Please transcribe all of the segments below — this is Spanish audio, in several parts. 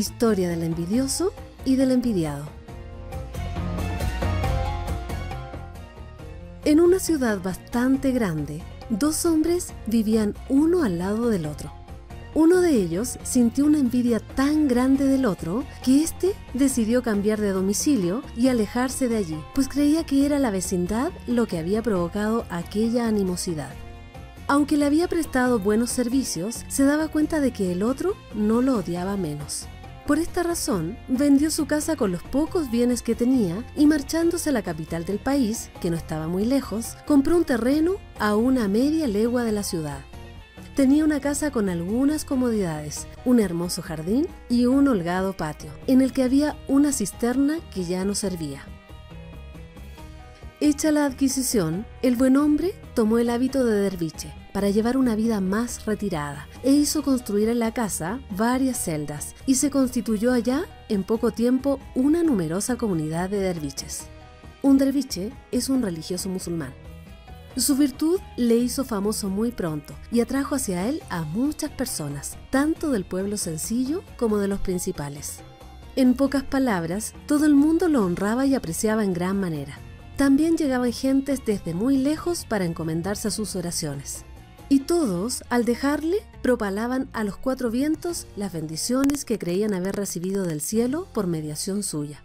Historia del envidioso y del envidiado. En una ciudad bastante grande, dos hombres vivían uno al lado del otro. Uno de ellos sintió una envidia tan grande del otro que éste decidió cambiar de domicilio y alejarse de allí, pues creía que era la vecindad lo que había provocado aquella animosidad. Aunque le había prestado buenos servicios, se daba cuenta de que el otro no lo odiaba menos. Por esta razón, vendió su casa con los pocos bienes que tenía y marchándose a la capital del país, que no estaba muy lejos, compró un terreno a una media legua de la ciudad. Tenía una casa con algunas comodidades, un hermoso jardín y un holgado patio, en el que había una cisterna que ya no servía. Hecha la adquisición, el buen hombre tomó el hábito de derviche para llevar una vida más retirada e hizo construir en la casa varias celdas y se constituyó allá en poco tiempo una numerosa comunidad de derviches. Un derviche es un religioso musulmán. Su virtud le hizo famoso muy pronto y atrajo hacia él a muchas personas, tanto del pueblo sencillo como de los principales. En pocas palabras, todo el mundo lo honraba y apreciaba en gran manera. También llegaban gentes desde muy lejos para encomendarse a sus oraciones. Y todos, al dejarle, propalaban a los cuatro vientos las bendiciones que creían haber recibido del cielo por mediación suya.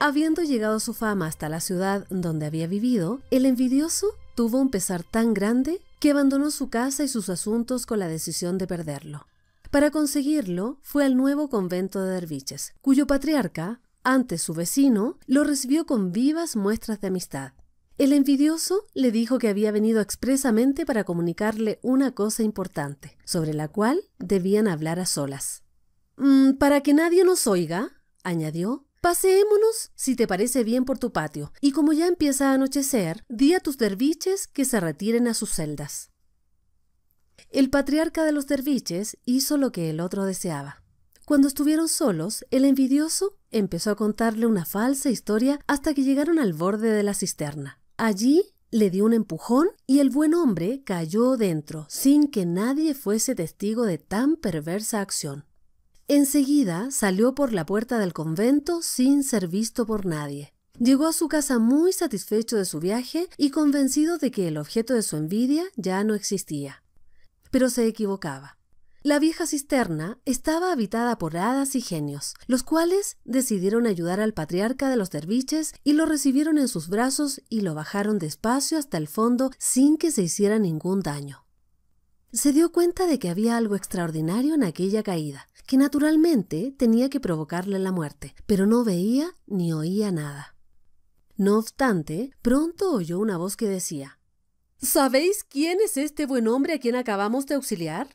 Habiendo llegado su fama hasta la ciudad donde había vivido, el envidioso tuvo un pesar tan grande que abandonó su casa y sus asuntos con la decisión de perderlo. Para conseguirlo, fue al nuevo convento de derviches, cuyo patriarca, antes su vecino, lo recibió con vivas muestras de amistad. El envidioso le dijo que había venido expresamente para comunicarle una cosa importante, sobre la cual debían hablar a solas. Mm, para que nadie nos oiga, añadió, Paseémonos, si te parece bien, por tu patio, y como ya empieza a anochecer, di a tus derviches que se retiren a sus celdas. El patriarca de los derviches hizo lo que el otro deseaba. Cuando estuvieron solos, el envidioso empezó a contarle una falsa historia hasta que llegaron al borde de la cisterna. Allí le dio un empujón y el buen hombre cayó dentro, sin que nadie fuese testigo de tan perversa acción. Enseguida salió por la puerta del convento sin ser visto por nadie. Llegó a su casa muy satisfecho de su viaje y convencido de que el objeto de su envidia ya no existía. Pero se equivocaba. La vieja cisterna estaba habitada por hadas y genios, los cuales decidieron ayudar al patriarca de los derviches y lo recibieron en sus brazos y lo bajaron despacio hasta el fondo sin que se hiciera ningún daño. Se dio cuenta de que había algo extraordinario en aquella caída, que naturalmente tenía que provocarle la muerte, pero no veía ni oía nada. No obstante, pronto oyó una voz que decía ¿Sabéis quién es este buen hombre a quien acabamos de auxiliar?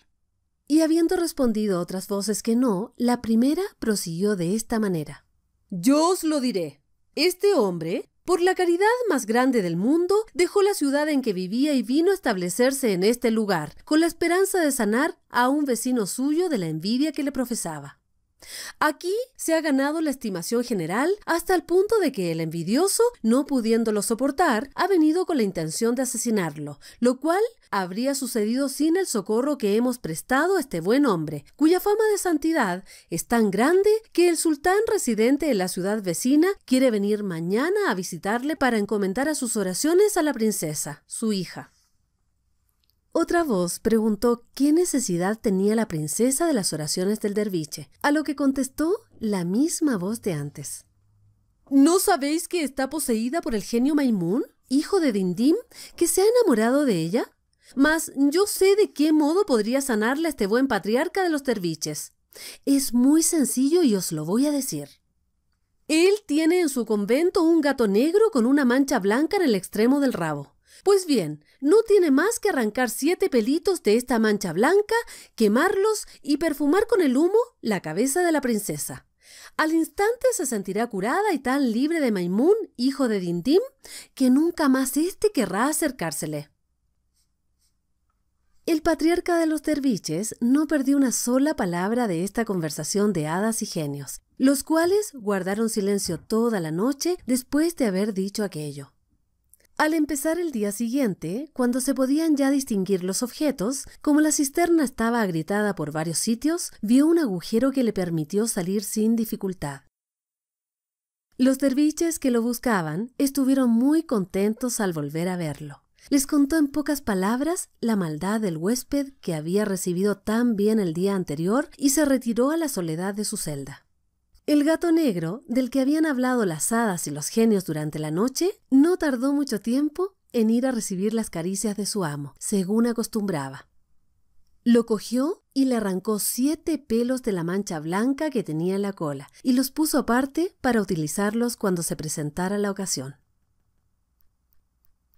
Y habiendo respondido otras voces que no, la primera prosiguió de esta manera. Yo os lo diré. Este hombre, por la caridad más grande del mundo, dejó la ciudad en que vivía y vino a establecerse en este lugar, con la esperanza de sanar a un vecino suyo de la envidia que le profesaba. Aquí se ha ganado la estimación general hasta el punto de que el envidioso, no pudiéndolo soportar, ha venido con la intención de asesinarlo, lo cual habría sucedido sin el socorro que hemos prestado a este buen hombre, cuya fama de santidad es tan grande que el sultán residente en la ciudad vecina quiere venir mañana a visitarle para encomendar a sus oraciones a la princesa, su hija. Otra voz preguntó qué necesidad tenía la princesa de las oraciones del derviche, a lo que contestó la misma voz de antes. ¿No sabéis que está poseída por el genio Maimún, hijo de Dindim, que se ha enamorado de ella? Mas yo sé de qué modo podría sanarla este buen patriarca de los derviches. Es muy sencillo y os lo voy a decir. Él tiene en su convento un gato negro con una mancha blanca en el extremo del rabo. Pues bien, no tiene más que arrancar siete pelitos de esta mancha blanca, quemarlos y perfumar con el humo la cabeza de la princesa. Al instante se sentirá curada y tan libre de Maimún, hijo de Dindim, que nunca más éste querrá acercársele. El patriarca de los derviches no perdió una sola palabra de esta conversación de hadas y genios, los cuales guardaron silencio toda la noche después de haber dicho aquello. Al empezar el día siguiente, cuando se podían ya distinguir los objetos, como la cisterna estaba agrietada por varios sitios, vio un agujero que le permitió salir sin dificultad. Los derviches que lo buscaban estuvieron muy contentos al volver a verlo. Les contó en pocas palabras la maldad del huésped que había recibido tan bien el día anterior y se retiró a la soledad de su celda. El gato negro, del que habían hablado las hadas y los genios durante la noche, no tardó mucho tiempo en ir a recibir las caricias de su amo, según acostumbraba. Lo cogió y le arrancó siete pelos de la mancha blanca que tenía en la cola y los puso aparte para utilizarlos cuando se presentara la ocasión.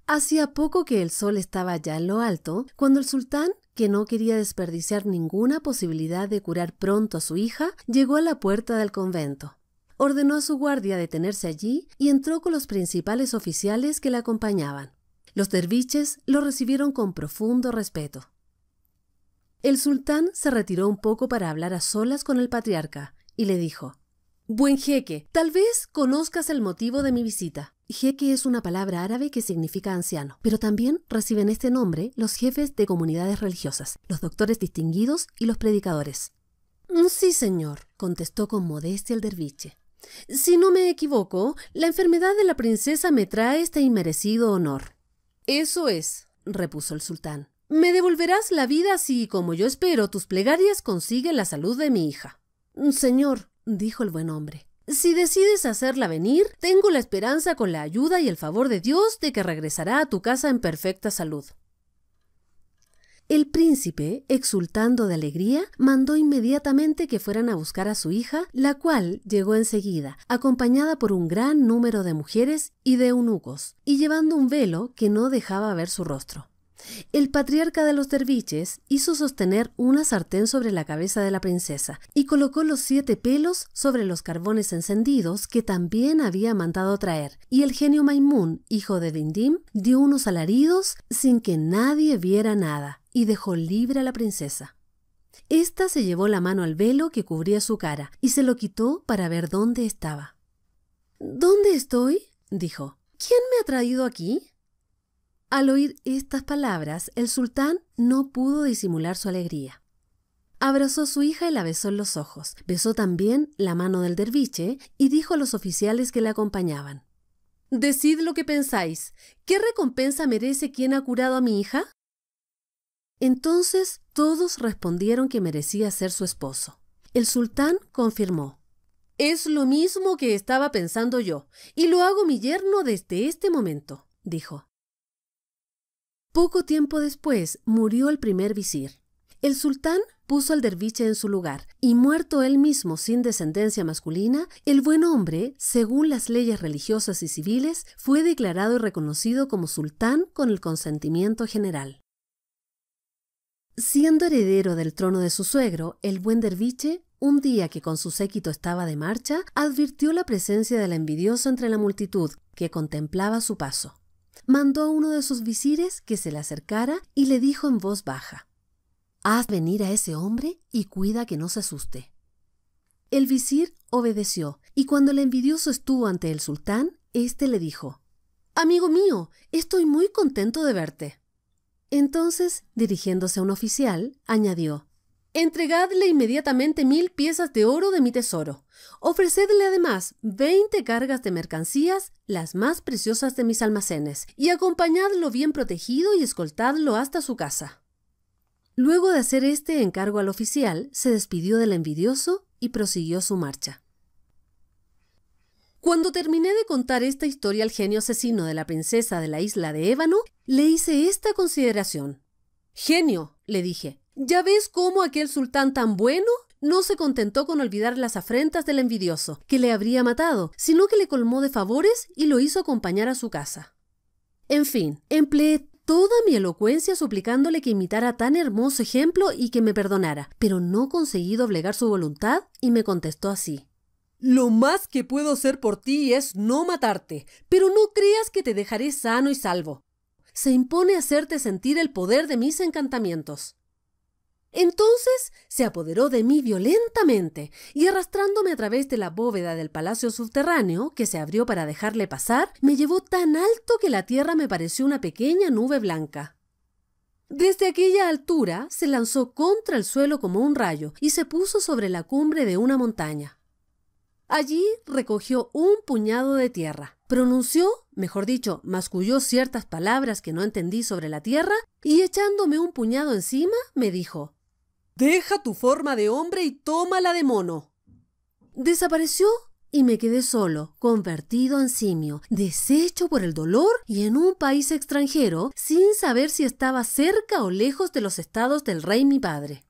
Hacía poco que el sol estaba ya en lo alto cuando el sultán que no quería desperdiciar ninguna posibilidad de curar pronto a su hija, llegó a la puerta del convento. Ordenó a su guardia detenerse allí y entró con los principales oficiales que la acompañaban. Los derviches lo recibieron con profundo respeto. El sultán se retiró un poco para hablar a solas con el patriarca y le dijo Buen jeque, tal vez conozcas el motivo de mi visita. Jeque es una palabra árabe que significa anciano, pero también reciben este nombre los jefes de comunidades religiosas, los doctores distinguidos y los predicadores. Sí, señor, contestó con modestia el derviche. Si no me equivoco, la enfermedad de la princesa me trae este inmerecido honor. Eso es, repuso el sultán. Me devolverás la vida si, como yo espero, tus plegarias consiguen la salud de mi hija. Señor, dijo el buen hombre, si decides hacerla venir, tengo la esperanza con la ayuda y el favor de Dios de que regresará a tu casa en perfecta salud. El príncipe, exultando de alegría, mandó inmediatamente que fueran a buscar a su hija, la cual llegó enseguida, acompañada por un gran número de mujeres y de eunucos, y llevando un velo que no dejaba ver su rostro. El patriarca de los derviches hizo sostener una sartén sobre la cabeza de la princesa y colocó los siete pelos sobre los carbones encendidos que también había mandado traer, y el genio Maimún, hijo de Dindim, dio unos alaridos sin que nadie viera nada y dejó libre a la princesa. Esta se llevó la mano al velo que cubría su cara y se lo quitó para ver dónde estaba. ¿Dónde estoy? dijo. ¿Quién me ha traído aquí? Al oír estas palabras, el sultán no pudo disimular su alegría. Abrazó a su hija y la besó en los ojos. Besó también la mano del derviche y dijo a los oficiales que le acompañaban. Decid lo que pensáis. ¿Qué recompensa merece quien ha curado a mi hija? Entonces todos respondieron que merecía ser su esposo. El sultán confirmó. Es lo mismo que estaba pensando yo, y lo hago mi yerno desde este momento, dijo. Poco tiempo después murió el primer visir. El sultán puso al derviche en su lugar, y muerto él mismo sin descendencia masculina, el buen hombre, según las leyes religiosas y civiles, fue declarado y reconocido como sultán con el consentimiento general. Siendo heredero del trono de su suegro, el buen derviche, un día que con su séquito estaba de marcha, advirtió la presencia de la envidioso entre la multitud, que contemplaba su paso mandó a uno de sus visires que se le acercara y le dijo en voz baja, Haz venir a ese hombre y cuida que no se asuste. El visir obedeció, y cuando el envidioso estuvo ante el sultán, éste le dijo, Amigo mío, estoy muy contento de verte. Entonces, dirigiéndose a un oficial, añadió, Entregadle inmediatamente mil piezas de oro de mi tesoro. Ofrecedle además veinte cargas de mercancías, las más preciosas de mis almacenes, y acompañadlo bien protegido y escoltadlo hasta su casa. Luego de hacer este encargo al oficial, se despidió del envidioso y prosiguió su marcha. Cuando terminé de contar esta historia al genio asesino de la princesa de la isla de Ébano, le hice esta consideración. Genio, le dije, ¿Ya ves cómo aquel sultán tan bueno no se contentó con olvidar las afrentas del envidioso, que le habría matado, sino que le colmó de favores y lo hizo acompañar a su casa. En fin, empleé toda mi elocuencia suplicándole que imitara tan hermoso ejemplo y que me perdonara, pero no conseguí doblegar su voluntad y me contestó así. Lo más que puedo hacer por ti es no matarte, pero no creas que te dejaré sano y salvo. Se impone hacerte sentir el poder de mis encantamientos. Entonces se apoderó de mí violentamente y arrastrándome a través de la bóveda del palacio subterráneo, que se abrió para dejarle pasar, me llevó tan alto que la tierra me pareció una pequeña nube blanca. Desde aquella altura se lanzó contra el suelo como un rayo y se puso sobre la cumbre de una montaña. Allí recogió un puñado de tierra, pronunció, mejor dicho, masculló ciertas palabras que no entendí sobre la tierra y echándome un puñado encima me dijo Deja tu forma de hombre y la de mono. Desapareció y me quedé solo, convertido en simio, deshecho por el dolor y en un país extranjero, sin saber si estaba cerca o lejos de los estados del rey mi padre.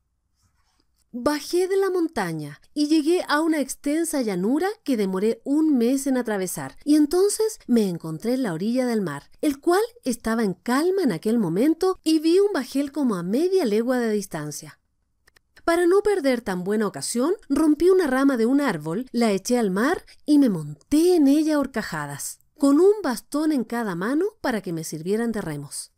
Bajé de la montaña y llegué a una extensa llanura que demoré un mes en atravesar, y entonces me encontré en la orilla del mar, el cual estaba en calma en aquel momento y vi un bajel como a media legua de distancia. Para no perder tan buena ocasión, rompí una rama de un árbol, la eché al mar y me monté en ella horcajadas, con un bastón en cada mano para que me sirvieran de remos.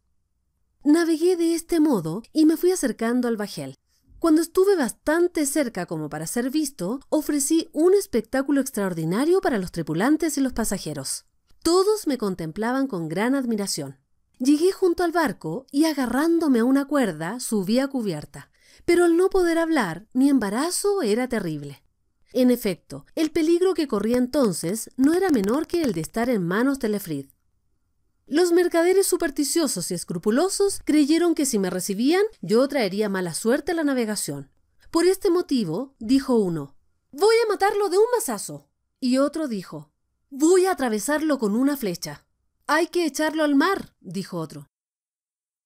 Navegué de este modo y me fui acercando al bajel. Cuando estuve bastante cerca como para ser visto, ofrecí un espectáculo extraordinario para los tripulantes y los pasajeros. Todos me contemplaban con gran admiración. Llegué junto al barco y agarrándome a una cuerda subí a cubierta. Pero al no poder hablar mi embarazo era terrible. En efecto, el peligro que corría entonces no era menor que el de estar en manos de Lefrid. Los mercaderes supersticiosos y escrupulosos creyeron que si me recibían yo traería mala suerte a la navegación. Por este motivo, dijo uno, voy a matarlo de un mazazo. Y otro dijo, voy a atravesarlo con una flecha. Hay que echarlo al mar, dijo otro.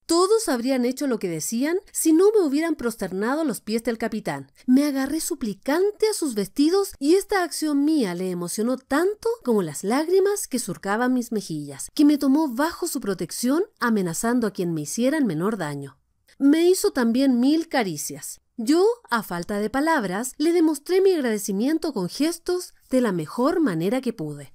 Todos habrían hecho lo que decían si no me hubieran prosternado los pies del capitán. Me agarré suplicante a sus vestidos y esta acción mía le emocionó tanto como las lágrimas que surcaban mis mejillas, que me tomó bajo su protección amenazando a quien me hiciera el menor daño. Me hizo también mil caricias. Yo, a falta de palabras, le demostré mi agradecimiento con gestos de la mejor manera que pude.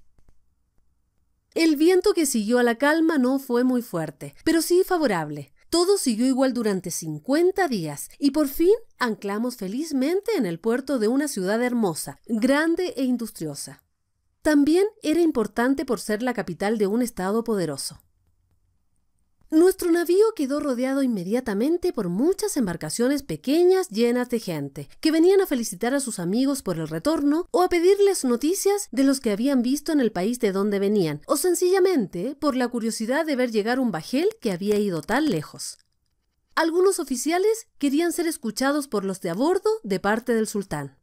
El viento que siguió a la calma no fue muy fuerte, pero sí favorable. Todo siguió igual durante 50 días y por fin anclamos felizmente en el puerto de una ciudad hermosa, grande e industriosa. También era importante por ser la capital de un estado poderoso. Nuestro navío quedó rodeado inmediatamente por muchas embarcaciones pequeñas llenas de gente, que venían a felicitar a sus amigos por el retorno o a pedirles noticias de los que habían visto en el país de donde venían, o sencillamente por la curiosidad de ver llegar un bajel que había ido tan lejos. Algunos oficiales querían ser escuchados por los de a bordo de parte del sultán.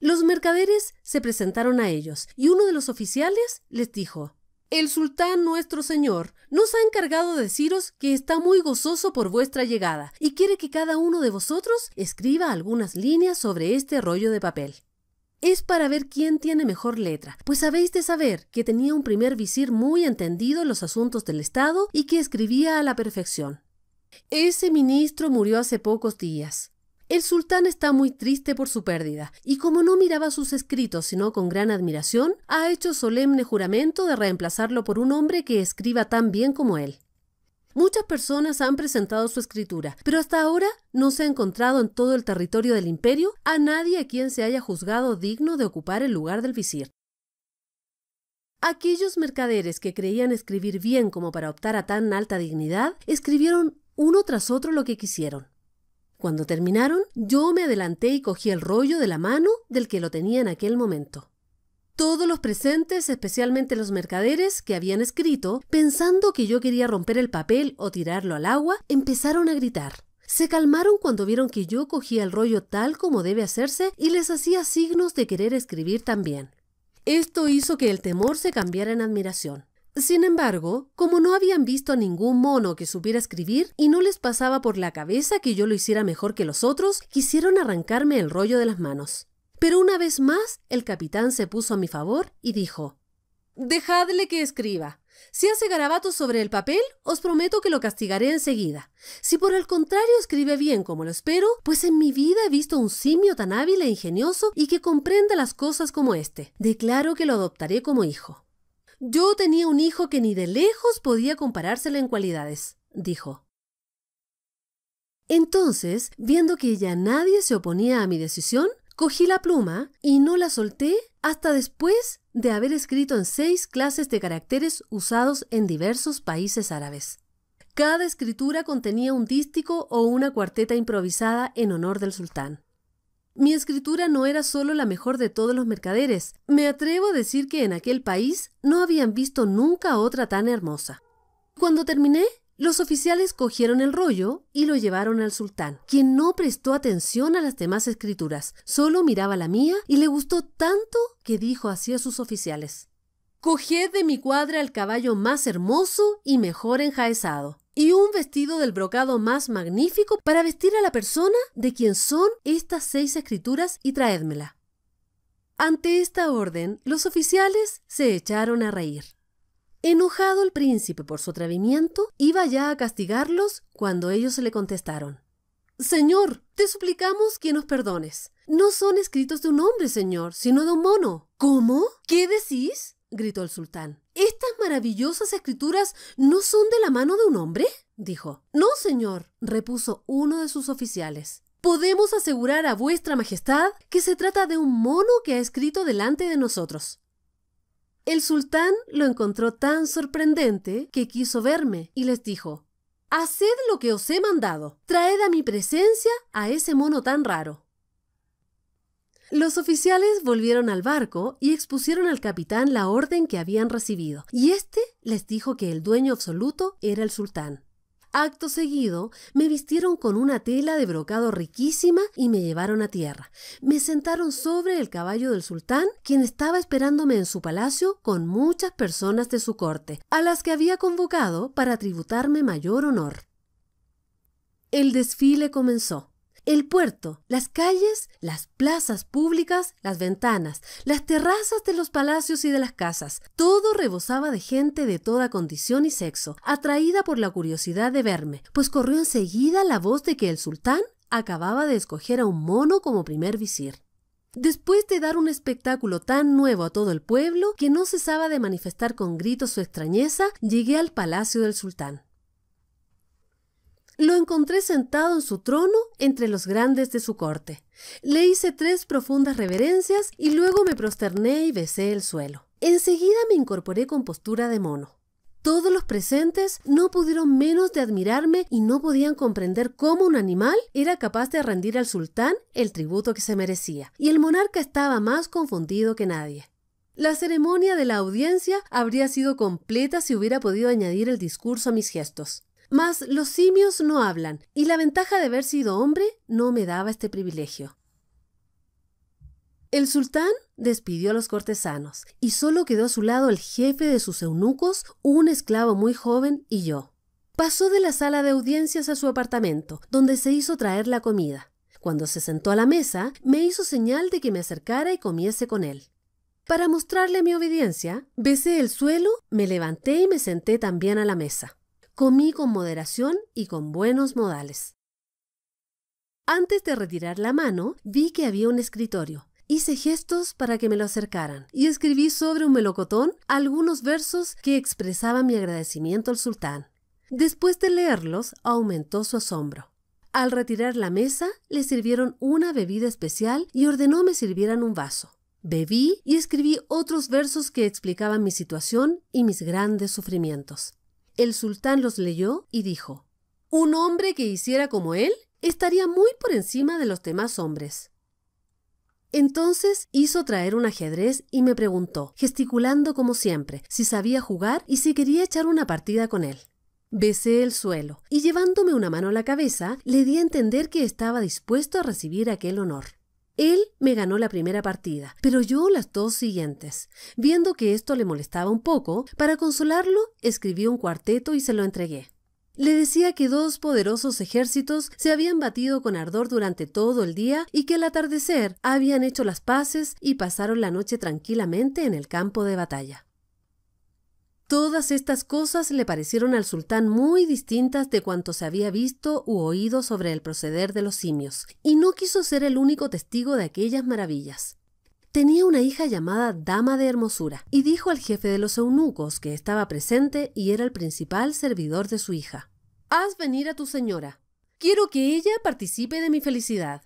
Los mercaderes se presentaron a ellos y uno de los oficiales les dijo el sultán nuestro señor nos ha encargado de deciros que está muy gozoso por vuestra llegada y quiere que cada uno de vosotros escriba algunas líneas sobre este rollo de papel. Es para ver quién tiene mejor letra, pues habéis de saber que tenía un primer visir muy entendido en los asuntos del Estado y que escribía a la perfección. Ese ministro murió hace pocos días, el sultán está muy triste por su pérdida, y como no miraba sus escritos sino con gran admiración, ha hecho solemne juramento de reemplazarlo por un hombre que escriba tan bien como él. Muchas personas han presentado su escritura, pero hasta ahora no se ha encontrado en todo el territorio del imperio a nadie a quien se haya juzgado digno de ocupar el lugar del visir. Aquellos mercaderes que creían escribir bien como para optar a tan alta dignidad, escribieron uno tras otro lo que quisieron. Cuando terminaron, yo me adelanté y cogí el rollo de la mano del que lo tenía en aquel momento. Todos los presentes, especialmente los mercaderes que habían escrito, pensando que yo quería romper el papel o tirarlo al agua, empezaron a gritar. Se calmaron cuando vieron que yo cogía el rollo tal como debe hacerse y les hacía signos de querer escribir también. Esto hizo que el temor se cambiara en admiración. Sin embargo, como no habían visto a ningún mono que supiera escribir y no les pasaba por la cabeza que yo lo hiciera mejor que los otros, quisieron arrancarme el rollo de las manos. Pero una vez más, el capitán se puso a mi favor y dijo, Dejadle que escriba. Si hace garabatos sobre el papel, os prometo que lo castigaré enseguida. Si por el contrario escribe bien como lo espero, pues en mi vida he visto un simio tan hábil e ingenioso y que comprenda las cosas como este. Declaro que lo adoptaré como hijo. Yo tenía un hijo que ni de lejos podía comparársele en cualidades, dijo. Entonces, viendo que ya nadie se oponía a mi decisión, cogí la pluma y no la solté hasta después de haber escrito en seis clases de caracteres usados en diversos países árabes. Cada escritura contenía un dístico o una cuarteta improvisada en honor del sultán. Mi escritura no era solo la mejor de todos los mercaderes. Me atrevo a decir que en aquel país no habían visto nunca otra tan hermosa. Cuando terminé, los oficiales cogieron el rollo y lo llevaron al sultán, quien no prestó atención a las demás escrituras, solo miraba la mía y le gustó tanto que dijo así a sus oficiales. Coged de mi cuadra el caballo más hermoso y mejor enjaezado y un vestido del brocado más magnífico para vestir a la persona de quien son estas seis escrituras y traédmela. Ante esta orden, los oficiales se echaron a reír. Enojado el príncipe por su atrevimiento, iba ya a castigarlos cuando ellos le contestaron. Señor, te suplicamos que nos perdones. No son escritos de un hombre, señor, sino de un mono. ¿Cómo? ¿Qué decís? gritó el sultán. ¿Estas maravillosas escrituras no son de la mano de un hombre? dijo. No, señor, repuso uno de sus oficiales. Podemos asegurar a vuestra Majestad que se trata de un mono que ha escrito delante de nosotros. El sultán lo encontró tan sorprendente que quiso verme y les dijo, Haced lo que os he mandado, traed a mi presencia a ese mono tan raro. Los oficiales volvieron al barco y expusieron al capitán la orden que habían recibido, y éste les dijo que el dueño absoluto era el sultán. Acto seguido, me vistieron con una tela de brocado riquísima y me llevaron a tierra. Me sentaron sobre el caballo del sultán, quien estaba esperándome en su palacio con muchas personas de su corte, a las que había convocado para tributarme mayor honor. El desfile comenzó el puerto, las calles, las plazas públicas, las ventanas, las terrazas de los palacios y de las casas. Todo rebosaba de gente de toda condición y sexo, atraída por la curiosidad de verme, pues corrió enseguida la voz de que el sultán acababa de escoger a un mono como primer visir. Después de dar un espectáculo tan nuevo a todo el pueblo que no cesaba de manifestar con gritos su extrañeza, llegué al palacio del sultán. Lo encontré sentado en su trono entre los grandes de su corte. Le hice tres profundas reverencias y luego me prosterné y besé el suelo. Enseguida me incorporé con postura de mono. Todos los presentes no pudieron menos de admirarme y no podían comprender cómo un animal era capaz de rendir al sultán el tributo que se merecía, y el monarca estaba más confundido que nadie. La ceremonia de la audiencia habría sido completa si hubiera podido añadir el discurso a mis gestos. Mas los simios no hablan, y la ventaja de haber sido hombre no me daba este privilegio. El sultán despidió a los cortesanos, y solo quedó a su lado el jefe de sus eunucos, un esclavo muy joven y yo. Pasó de la sala de audiencias a su apartamento, donde se hizo traer la comida. Cuando se sentó a la mesa, me hizo señal de que me acercara y comiese con él. Para mostrarle mi obediencia, besé el suelo, me levanté y me senté también a la mesa. Comí con moderación y con buenos modales. Antes de retirar la mano, vi que había un escritorio. Hice gestos para que me lo acercaran y escribí sobre un melocotón algunos versos que expresaban mi agradecimiento al sultán. Después de leerlos, aumentó su asombro. Al retirar la mesa, le sirvieron una bebida especial y ordenó me sirvieran un vaso. Bebí y escribí otros versos que explicaban mi situación y mis grandes sufrimientos. El sultán los leyó y dijo, Un hombre que hiciera como él estaría muy por encima de los demás hombres. Entonces hizo traer un ajedrez y me preguntó, gesticulando como siempre, si sabía jugar y si quería echar una partida con él. Besé el suelo y llevándome una mano a la cabeza, le di a entender que estaba dispuesto a recibir aquel honor. Él me ganó la primera partida, pero yo las dos siguientes. Viendo que esto le molestaba un poco, para consolarlo escribí un cuarteto y se lo entregué. Le decía que dos poderosos ejércitos se habían batido con ardor durante todo el día y que al atardecer habían hecho las paces y pasaron la noche tranquilamente en el campo de batalla. Todas estas cosas le parecieron al sultán muy distintas de cuanto se había visto u oído sobre el proceder de los simios, y no quiso ser el único testigo de aquellas maravillas. Tenía una hija llamada Dama de Hermosura, y dijo al jefe de los eunucos que estaba presente y era el principal servidor de su hija. Haz venir a tu señora. Quiero que ella participe de mi felicidad.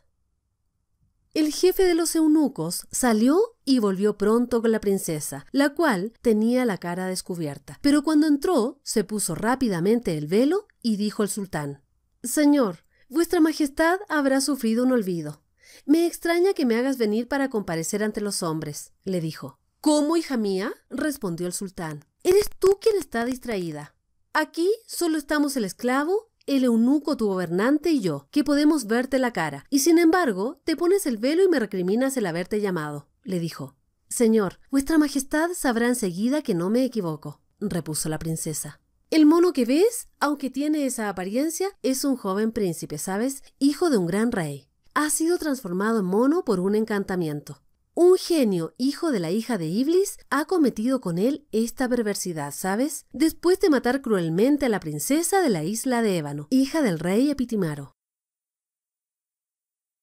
El jefe de los eunucos salió y volvió pronto con la princesa, la cual tenía la cara descubierta. Pero cuando entró, se puso rápidamente el velo y dijo al sultán, Señor, vuestra majestad habrá sufrido un olvido. Me extraña que me hagas venir para comparecer ante los hombres, le dijo. ¿Cómo, hija mía? respondió el sultán. Eres tú quien está distraída. Aquí solo estamos el esclavo el eunuco tu gobernante y yo, que podemos verte la cara, y sin embargo te pones el velo y me recriminas el haberte llamado, le dijo. Señor, vuestra Majestad sabrá enseguida que no me equivoco, repuso la princesa. El mono que ves, aunque tiene esa apariencia, es un joven príncipe, ¿sabes? Hijo de un gran rey. Ha sido transformado en mono por un encantamiento. Un genio, hijo de la hija de Iblis, ha cometido con él esta perversidad, ¿sabes? Después de matar cruelmente a la princesa de la isla de Ébano, hija del rey Epitimaro.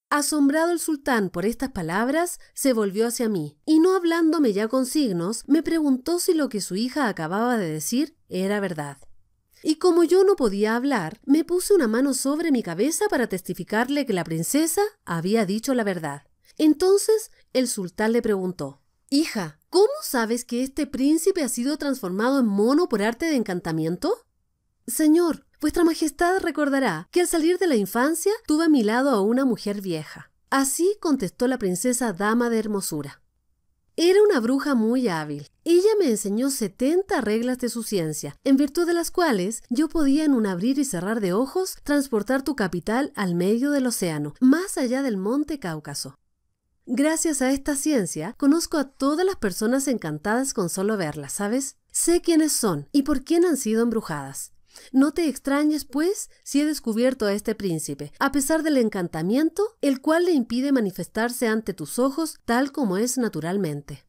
Asombrado el sultán por estas palabras, se volvió hacia mí, y no hablándome ya con signos, me preguntó si lo que su hija acababa de decir era verdad. Y como yo no podía hablar, me puse una mano sobre mi cabeza para testificarle que la princesa había dicho la verdad. Entonces el sultán le preguntó, Hija, ¿cómo sabes que este príncipe ha sido transformado en mono por arte de encantamiento? Señor, vuestra Majestad recordará que al salir de la infancia tuve a mi lado a una mujer vieja. Así contestó la princesa Dama de Hermosura. Era una bruja muy hábil. Ella me enseñó 70 reglas de su ciencia, en virtud de las cuales yo podía en un abrir y cerrar de ojos transportar tu capital al medio del océano, más allá del monte Cáucaso. Gracias a esta ciencia, conozco a todas las personas encantadas con solo verlas, ¿sabes? Sé quiénes son y por quién han sido embrujadas. No te extrañes, pues, si he descubierto a este príncipe, a pesar del encantamiento, el cual le impide manifestarse ante tus ojos tal como es naturalmente.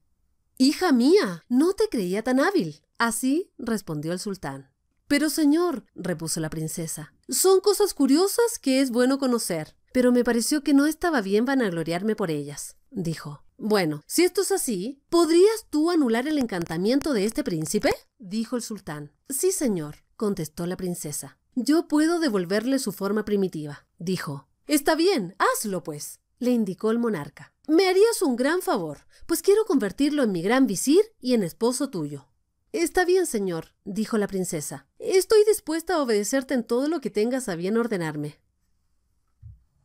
Hija mía, no te creía tan hábil. Así respondió el sultán. Pero señor, repuso la princesa, son cosas curiosas que es bueno conocer pero me pareció que no estaba bien vanagloriarme por ellas, dijo. Bueno, si esto es así, ¿podrías tú anular el encantamiento de este príncipe? dijo el sultán. Sí, señor, contestó la princesa. Yo puedo devolverle su forma primitiva, dijo. Está bien, hazlo pues, le indicó el monarca. Me harías un gran favor, pues quiero convertirlo en mi gran visir y en esposo tuyo. Está bien, señor, dijo la princesa. Estoy dispuesta a obedecerte en todo lo que tengas a bien ordenarme.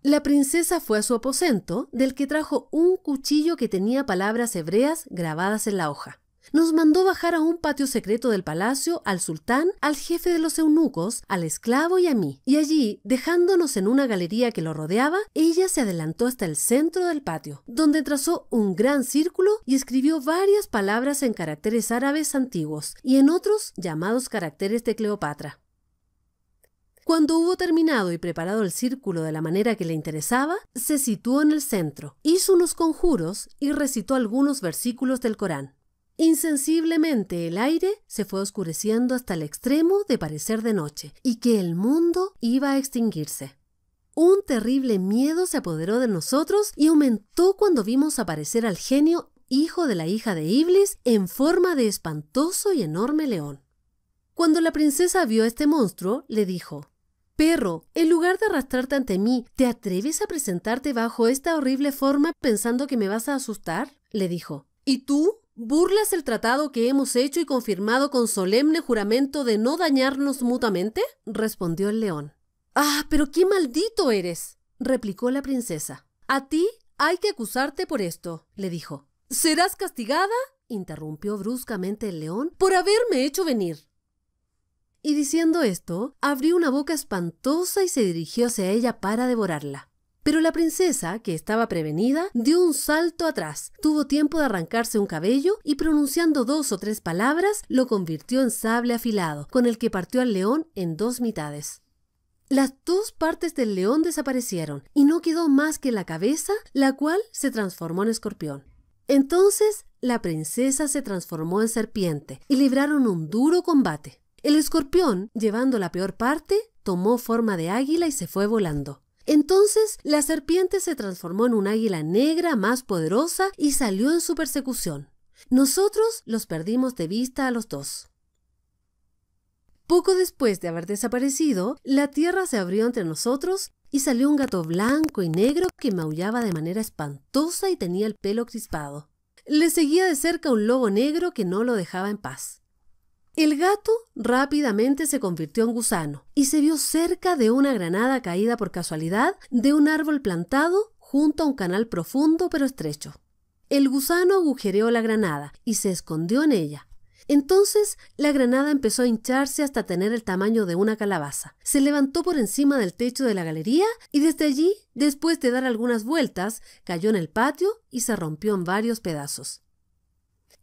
La princesa fue a su aposento, del que trajo un cuchillo que tenía palabras hebreas grabadas en la hoja. Nos mandó bajar a un patio secreto del palacio al sultán, al jefe de los eunucos, al esclavo y a mí. Y allí, dejándonos en una galería que lo rodeaba, ella se adelantó hasta el centro del patio, donde trazó un gran círculo y escribió varias palabras en caracteres árabes antiguos y en otros llamados caracteres de Cleopatra. Cuando hubo terminado y preparado el círculo de la manera que le interesaba, se situó en el centro, hizo unos conjuros y recitó algunos versículos del Corán. Insensiblemente el aire se fue oscureciendo hasta el extremo de parecer de noche y que el mundo iba a extinguirse. Un terrible miedo se apoderó de nosotros y aumentó cuando vimos aparecer al genio hijo de la hija de Iblis en forma de espantoso y enorme león. Cuando la princesa vio a este monstruo, le dijo Perro, en lugar de arrastrarte ante mí, ¿te atreves a presentarte bajo esta horrible forma pensando que me vas a asustar? le dijo. ¿Y tú? ¿Burlas el tratado que hemos hecho y confirmado con solemne juramento de no dañarnos mutuamente? respondió el león. Ah, pero qué maldito eres, replicó la princesa. A ti hay que acusarte por esto, le dijo. ¿Serás castigada? interrumpió bruscamente el león por haberme hecho venir. Y diciendo esto, abrió una boca espantosa y se dirigió hacia ella para devorarla. Pero la princesa, que estaba prevenida, dio un salto atrás, tuvo tiempo de arrancarse un cabello y pronunciando dos o tres palabras lo convirtió en sable afilado, con el que partió al león en dos mitades. Las dos partes del león desaparecieron y no quedó más que la cabeza, la cual se transformó en escorpión. Entonces la princesa se transformó en serpiente y libraron un duro combate. El escorpión, llevando la peor parte, tomó forma de águila y se fue volando. Entonces la serpiente se transformó en un águila negra más poderosa y salió en su persecución. Nosotros los perdimos de vista a los dos. Poco después de haber desaparecido, la tierra se abrió entre nosotros y salió un gato blanco y negro que maullaba de manera espantosa y tenía el pelo crispado. Le seguía de cerca un lobo negro que no lo dejaba en paz. El gato rápidamente se convirtió en gusano y se vio cerca de una granada caída por casualidad de un árbol plantado junto a un canal profundo pero estrecho. El gusano agujereó la granada y se escondió en ella. Entonces la granada empezó a hincharse hasta tener el tamaño de una calabaza. Se levantó por encima del techo de la galería y desde allí, después de dar algunas vueltas, cayó en el patio y se rompió en varios pedazos.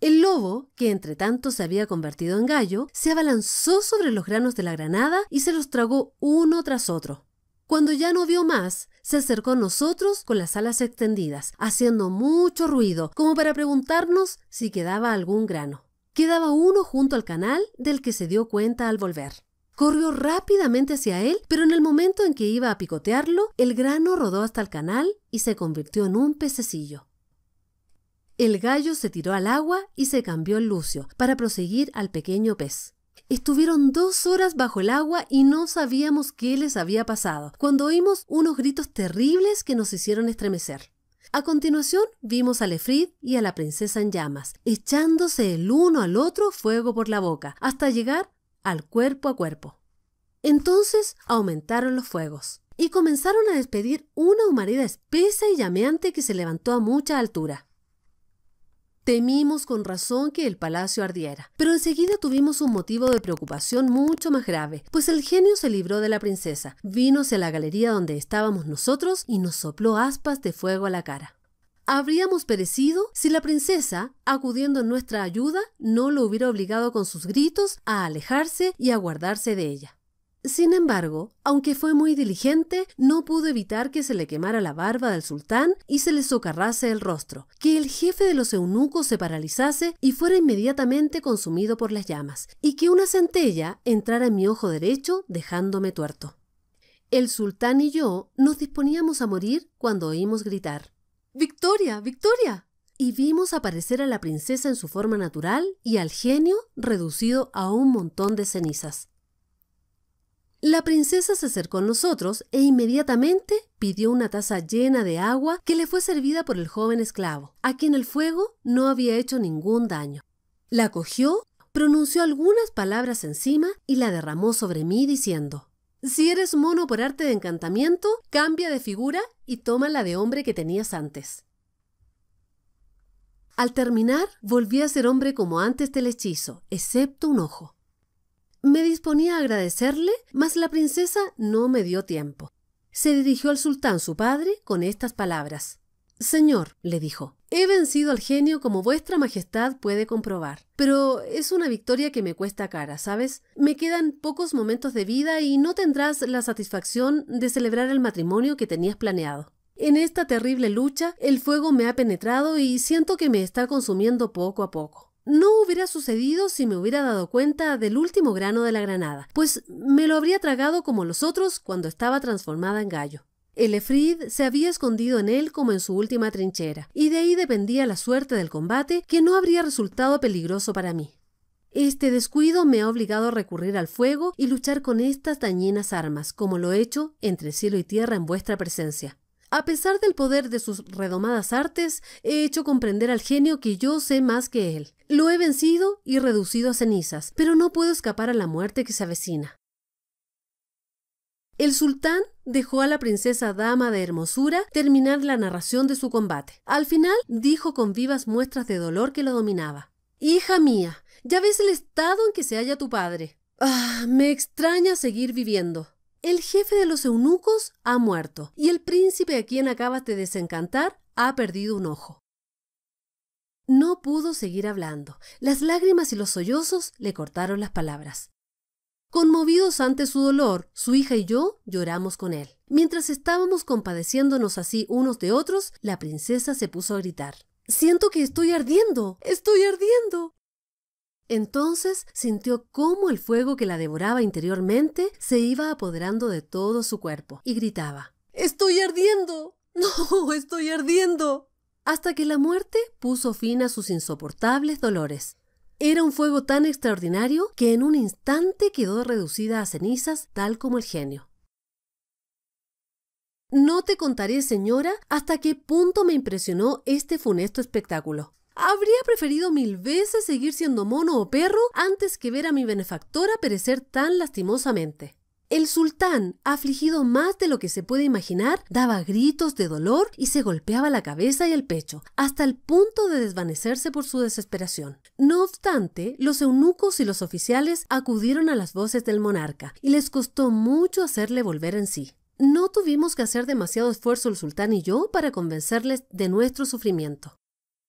El lobo, que entre tanto se había convertido en gallo, se abalanzó sobre los granos de la granada y se los tragó uno tras otro. Cuando ya no vio más, se acercó a nosotros con las alas extendidas, haciendo mucho ruido, como para preguntarnos si quedaba algún grano. Quedaba uno junto al canal del que se dio cuenta al volver. Corrió rápidamente hacia él, pero en el momento en que iba a picotearlo, el grano rodó hasta el canal y se convirtió en un pececillo. El gallo se tiró al agua y se cambió el lucio para proseguir al pequeño pez. Estuvieron dos horas bajo el agua y no sabíamos qué les había pasado, cuando oímos unos gritos terribles que nos hicieron estremecer. A continuación vimos a Lefrid y a la princesa en llamas, echándose el uno al otro fuego por la boca, hasta llegar al cuerpo a cuerpo. Entonces aumentaron los fuegos y comenzaron a despedir una humareda espesa y llameante que se levantó a mucha altura. Temimos con razón que el palacio ardiera, pero enseguida tuvimos un motivo de preocupación mucho más grave, pues el genio se libró de la princesa, vino hacia la galería donde estábamos nosotros y nos sopló aspas de fuego a la cara. Habríamos perecido si la princesa, acudiendo en nuestra ayuda, no lo hubiera obligado con sus gritos a alejarse y a guardarse de ella. Sin embargo, aunque fue muy diligente, no pudo evitar que se le quemara la barba del sultán y se le socarrase el rostro, que el jefe de los eunucos se paralizase y fuera inmediatamente consumido por las llamas, y que una centella entrara en mi ojo derecho dejándome tuerto. El sultán y yo nos disponíamos a morir cuando oímos gritar Victoria, Victoria. Y vimos aparecer a la princesa en su forma natural y al genio reducido a un montón de cenizas. La princesa se acercó a nosotros e inmediatamente pidió una taza llena de agua que le fue servida por el joven esclavo, a quien el fuego no había hecho ningún daño. La cogió, pronunció algunas palabras encima y la derramó sobre mí diciendo, Si eres mono por arte de encantamiento, cambia de figura y toma la de hombre que tenías antes. Al terminar, volví a ser hombre como antes del hechizo, excepto un ojo. Me disponía a agradecerle, mas la princesa no me dio tiempo. Se dirigió al sultán, su padre, con estas palabras. Señor, le dijo, he vencido al genio como vuestra majestad puede comprobar, pero es una victoria que me cuesta cara, ¿sabes? Me quedan pocos momentos de vida y no tendrás la satisfacción de celebrar el matrimonio que tenías planeado. En esta terrible lucha, el fuego me ha penetrado y siento que me está consumiendo poco a poco no hubiera sucedido si me hubiera dado cuenta del último grano de la granada, pues me lo habría tragado como los otros cuando estaba transformada en gallo. El Efrid se había escondido en él como en su última trinchera, y de ahí dependía la suerte del combate que no habría resultado peligroso para mí. Este descuido me ha obligado a recurrir al fuego y luchar con estas dañinas armas, como lo he hecho entre cielo y tierra en vuestra presencia. A pesar del poder de sus redomadas artes, he hecho comprender al genio que yo sé más que él. Lo he vencido y reducido a cenizas, pero no puedo escapar a la muerte que se avecina. El sultán dejó a la princesa dama de hermosura terminar la narración de su combate. Al final dijo con vivas muestras de dolor que lo dominaba. Hija mía, ya ves el estado en que se halla tu padre. Ah, me extraña seguir viviendo el jefe de los eunucos ha muerto y el príncipe a quien acabas de desencantar ha perdido un ojo. No pudo seguir hablando. Las lágrimas y los sollozos le cortaron las palabras. Conmovidos ante su dolor, su hija y yo lloramos con él. Mientras estábamos compadeciéndonos así unos de otros, la princesa se puso a gritar. Siento que estoy ardiendo. Estoy ardiendo. Entonces sintió cómo el fuego que la devoraba interiormente se iba apoderando de todo su cuerpo y gritaba Estoy ardiendo. No, estoy ardiendo. Hasta que la muerte puso fin a sus insoportables dolores. Era un fuego tan extraordinario que en un instante quedó reducida a cenizas tal como el genio. No te contaré, señora, hasta qué punto me impresionó este funesto espectáculo. Habría preferido mil veces seguir siendo mono o perro antes que ver a mi benefactora perecer tan lastimosamente. El sultán, afligido más de lo que se puede imaginar, daba gritos de dolor y se golpeaba la cabeza y el pecho, hasta el punto de desvanecerse por su desesperación. No obstante, los eunucos y los oficiales acudieron a las voces del monarca, y les costó mucho hacerle volver en sí. No tuvimos que hacer demasiado esfuerzo el sultán y yo para convencerles de nuestro sufrimiento.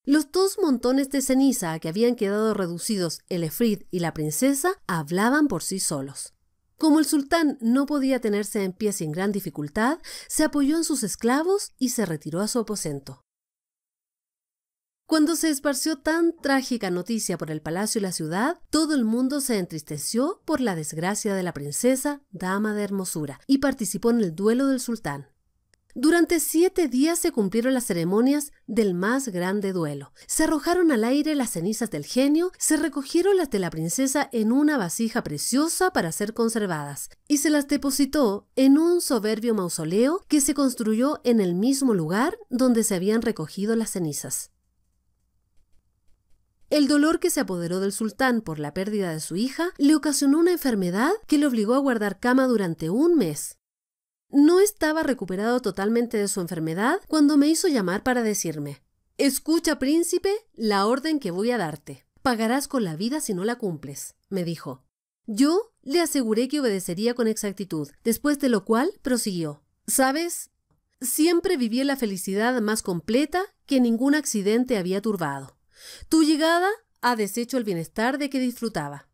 Los dos montones de ceniza a que habían quedado reducidos el efrid y la princesa hablaban por sí solos. Como el sultán no podía tenerse en pie sin gran dificultad, se apoyó en sus esclavos y se retiró a su aposento. Cuando se esparció tan trágica noticia por el palacio y la ciudad, todo el mundo se entristeció por la desgracia de la princesa, dama de hermosura, y participó en el duelo del sultán. Durante siete días se cumplieron las ceremonias del más grande duelo. Se arrojaron al aire las cenizas del genio, se recogieron las de la princesa en una vasija preciosa para ser conservadas y se las depositó en un soberbio mausoleo que se construyó en el mismo lugar donde se habían recogido las cenizas. El dolor que se apoderó del sultán por la pérdida de su hija le ocasionó una enfermedad que le obligó a guardar cama durante un mes. No estaba recuperado totalmente de su enfermedad cuando me hizo llamar para decirme, Escucha, príncipe, la orden que voy a darte. Pagarás con la vida si no la cumples, me dijo. Yo le aseguré que obedecería con exactitud, después de lo cual prosiguió. ¿Sabes? Siempre viví la felicidad más completa que ningún accidente había turbado. Tu llegada ha deshecho el bienestar de que disfrutaba.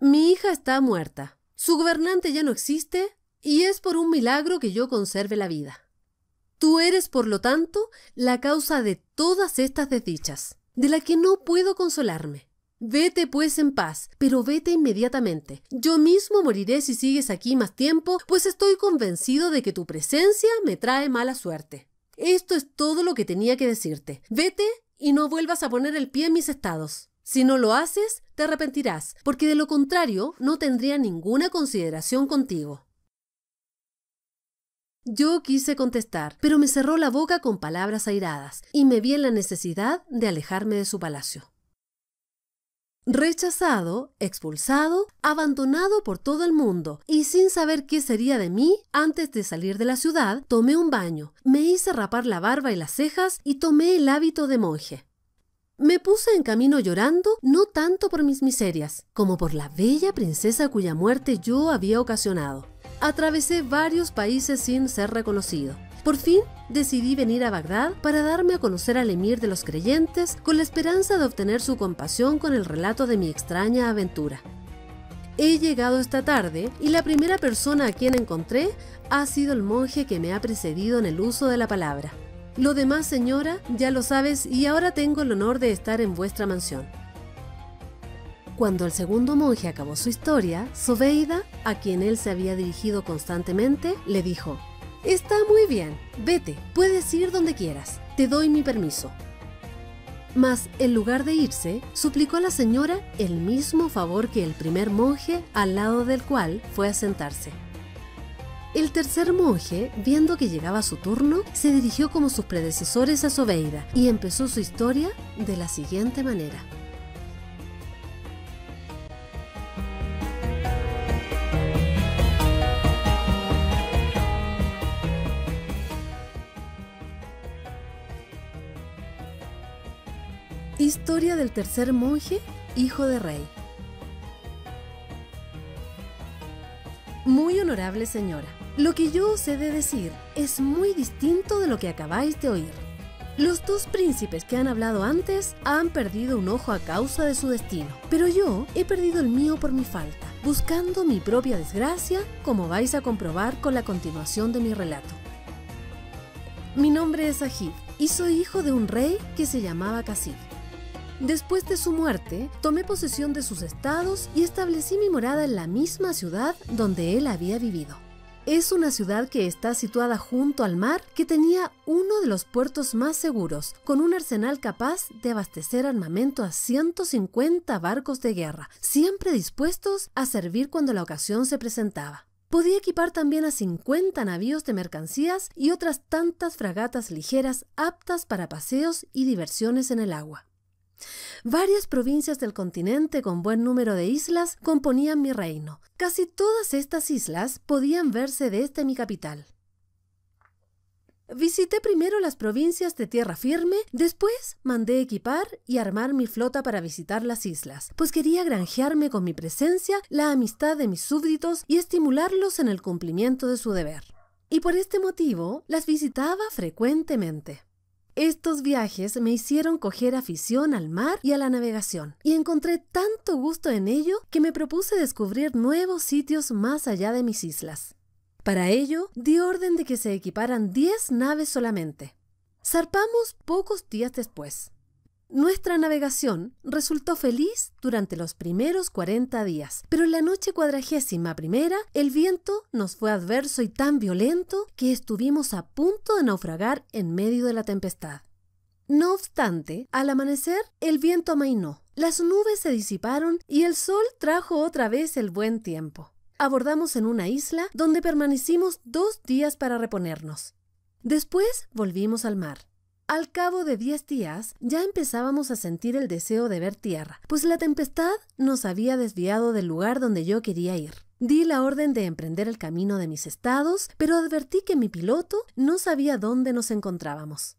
Mi hija está muerta. Su gobernante ya no existe y es por un milagro que yo conserve la vida. Tú eres, por lo tanto, la causa de todas estas desdichas, de la que no puedo consolarme. Vete pues en paz, pero vete inmediatamente. Yo mismo moriré si sigues aquí más tiempo, pues estoy convencido de que tu presencia me trae mala suerte. Esto es todo lo que tenía que decirte. Vete y no vuelvas a poner el pie en mis estados. Si no lo haces, te arrepentirás, porque de lo contrario no tendría ninguna consideración contigo. Yo quise contestar, pero me cerró la boca con palabras airadas y me vi en la necesidad de alejarme de su palacio. Rechazado, expulsado, abandonado por todo el mundo y sin saber qué sería de mí, antes de salir de la ciudad, tomé un baño, me hice rapar la barba y las cejas y tomé el hábito de monje. Me puse en camino llorando no tanto por mis miserias, como por la bella princesa cuya muerte yo había ocasionado. Atravesé varios países sin ser reconocido. Por fin decidí venir a Bagdad para darme a conocer al emir de los creyentes con la esperanza de obtener su compasión con el relato de mi extraña aventura. He llegado esta tarde y la primera persona a quien encontré ha sido el monje que me ha precedido en el uso de la palabra. Lo demás, señora, ya lo sabes y ahora tengo el honor de estar en vuestra mansión. Cuando el segundo monje acabó su historia, Sobeida, a quien él se había dirigido constantemente, le dijo, Está muy bien, vete, puedes ir donde quieras, te doy mi permiso. Mas, en lugar de irse, suplicó a la señora el mismo favor que el primer monje al lado del cual fue a sentarse. El tercer monje, viendo que llegaba su turno, se dirigió como sus predecesores a Sobeida y empezó su historia de la siguiente manera. Historia del tercer monje, hijo de rey. Muy honorable señora, lo que yo os he de decir es muy distinto de lo que acabáis de oír. Los dos príncipes que han hablado antes han perdido un ojo a causa de su destino, pero yo he perdido el mío por mi falta, buscando mi propia desgracia, como vais a comprobar con la continuación de mi relato. Mi nombre es Ajib y soy hijo de un rey que se llamaba Casif. Después de su muerte, tomé posesión de sus estados y establecí mi morada en la misma ciudad donde él había vivido. Es una ciudad que está situada junto al mar, que tenía uno de los puertos más seguros, con un arsenal capaz de abastecer armamento a 150 barcos de guerra, siempre dispuestos a servir cuando la ocasión se presentaba. Podía equipar también a 50 navíos de mercancías y otras tantas fragatas ligeras aptas para paseos y diversiones en el agua. Varias provincias del continente con buen número de islas componían mi reino. Casi todas estas islas podían verse desde este mi capital. Visité primero las provincias de tierra firme, después mandé equipar y armar mi flota para visitar las islas, pues quería granjearme con mi presencia la amistad de mis súbditos y estimularlos en el cumplimiento de su deber. Y por este motivo las visitaba frecuentemente. Estos viajes me hicieron coger afición al mar y a la navegación, y encontré tanto gusto en ello que me propuse descubrir nuevos sitios más allá de mis islas. Para ello, di orden de que se equiparan 10 naves solamente. Zarpamos pocos días después. Nuestra navegación resultó feliz durante los primeros 40 días, pero en la noche cuadragésima primera el viento nos fue adverso y tan violento que estuvimos a punto de naufragar en medio de la tempestad. No obstante, al amanecer el viento amainó, las nubes se disiparon y el sol trajo otra vez el buen tiempo. Abordamos en una isla donde permanecimos dos días para reponernos. Después volvimos al mar. Al cabo de diez días ya empezábamos a sentir el deseo de ver tierra, pues la tempestad nos había desviado del lugar donde yo quería ir. Di la orden de emprender el camino de mis estados, pero advertí que mi piloto no sabía dónde nos encontrábamos.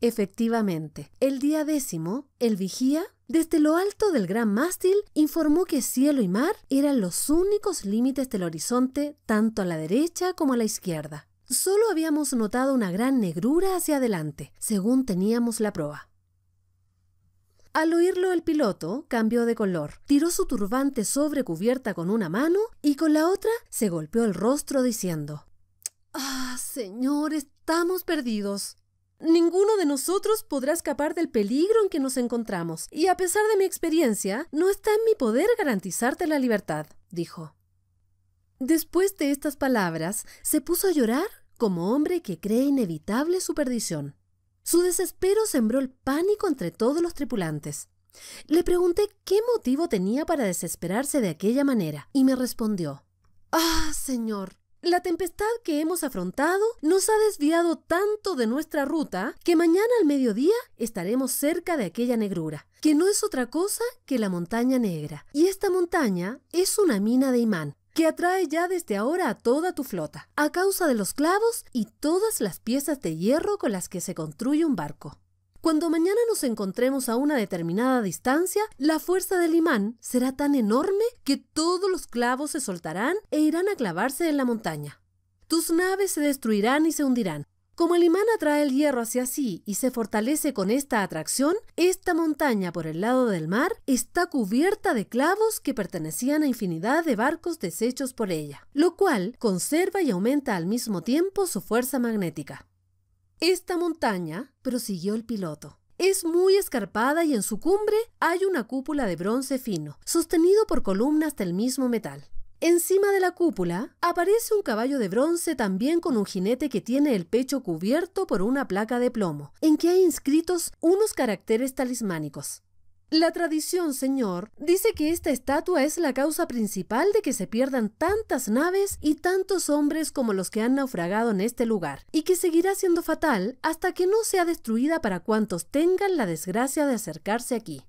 Efectivamente, el día décimo, el vigía, desde lo alto del gran mástil, informó que cielo y mar eran los únicos límites del horizonte, tanto a la derecha como a la izquierda. Solo habíamos notado una gran negrura hacia adelante, según teníamos la proa. Al oírlo el piloto cambió de color, tiró su turbante sobre cubierta con una mano y con la otra se golpeó el rostro diciendo Ah, señor, estamos perdidos. Ninguno de nosotros podrá escapar del peligro en que nos encontramos, y a pesar de mi experiencia, no está en mi poder garantizarte la libertad, dijo. Después de estas palabras, se puso a llorar como hombre que cree inevitable su perdición. Su desespero sembró el pánico entre todos los tripulantes. Le pregunté qué motivo tenía para desesperarse de aquella manera y me respondió Ah, señor, la tempestad que hemos afrontado nos ha desviado tanto de nuestra ruta que mañana al mediodía estaremos cerca de aquella negrura, que no es otra cosa que la montaña negra, y esta montaña es una mina de imán que atrae ya desde ahora a toda tu flota, a causa de los clavos y todas las piezas de hierro con las que se construye un barco. Cuando mañana nos encontremos a una determinada distancia, la fuerza del imán será tan enorme que todos los clavos se soltarán e irán a clavarse en la montaña. Tus naves se destruirán y se hundirán, como el imán atrae el hierro hacia sí y se fortalece con esta atracción, esta montaña por el lado del mar está cubierta de clavos que pertenecían a infinidad de barcos deshechos por ella, lo cual conserva y aumenta al mismo tiempo su fuerza magnética. Esta montaña, prosiguió el piloto, es muy escarpada y en su cumbre hay una cúpula de bronce fino, sostenido por columnas del mismo metal. Encima de la cúpula aparece un caballo de bronce también con un jinete que tiene el pecho cubierto por una placa de plomo, en que hay inscritos unos caracteres talismánicos. La tradición, señor, dice que esta estatua es la causa principal de que se pierdan tantas naves y tantos hombres como los que han naufragado en este lugar, y que seguirá siendo fatal hasta que no sea destruida para cuantos tengan la desgracia de acercarse aquí.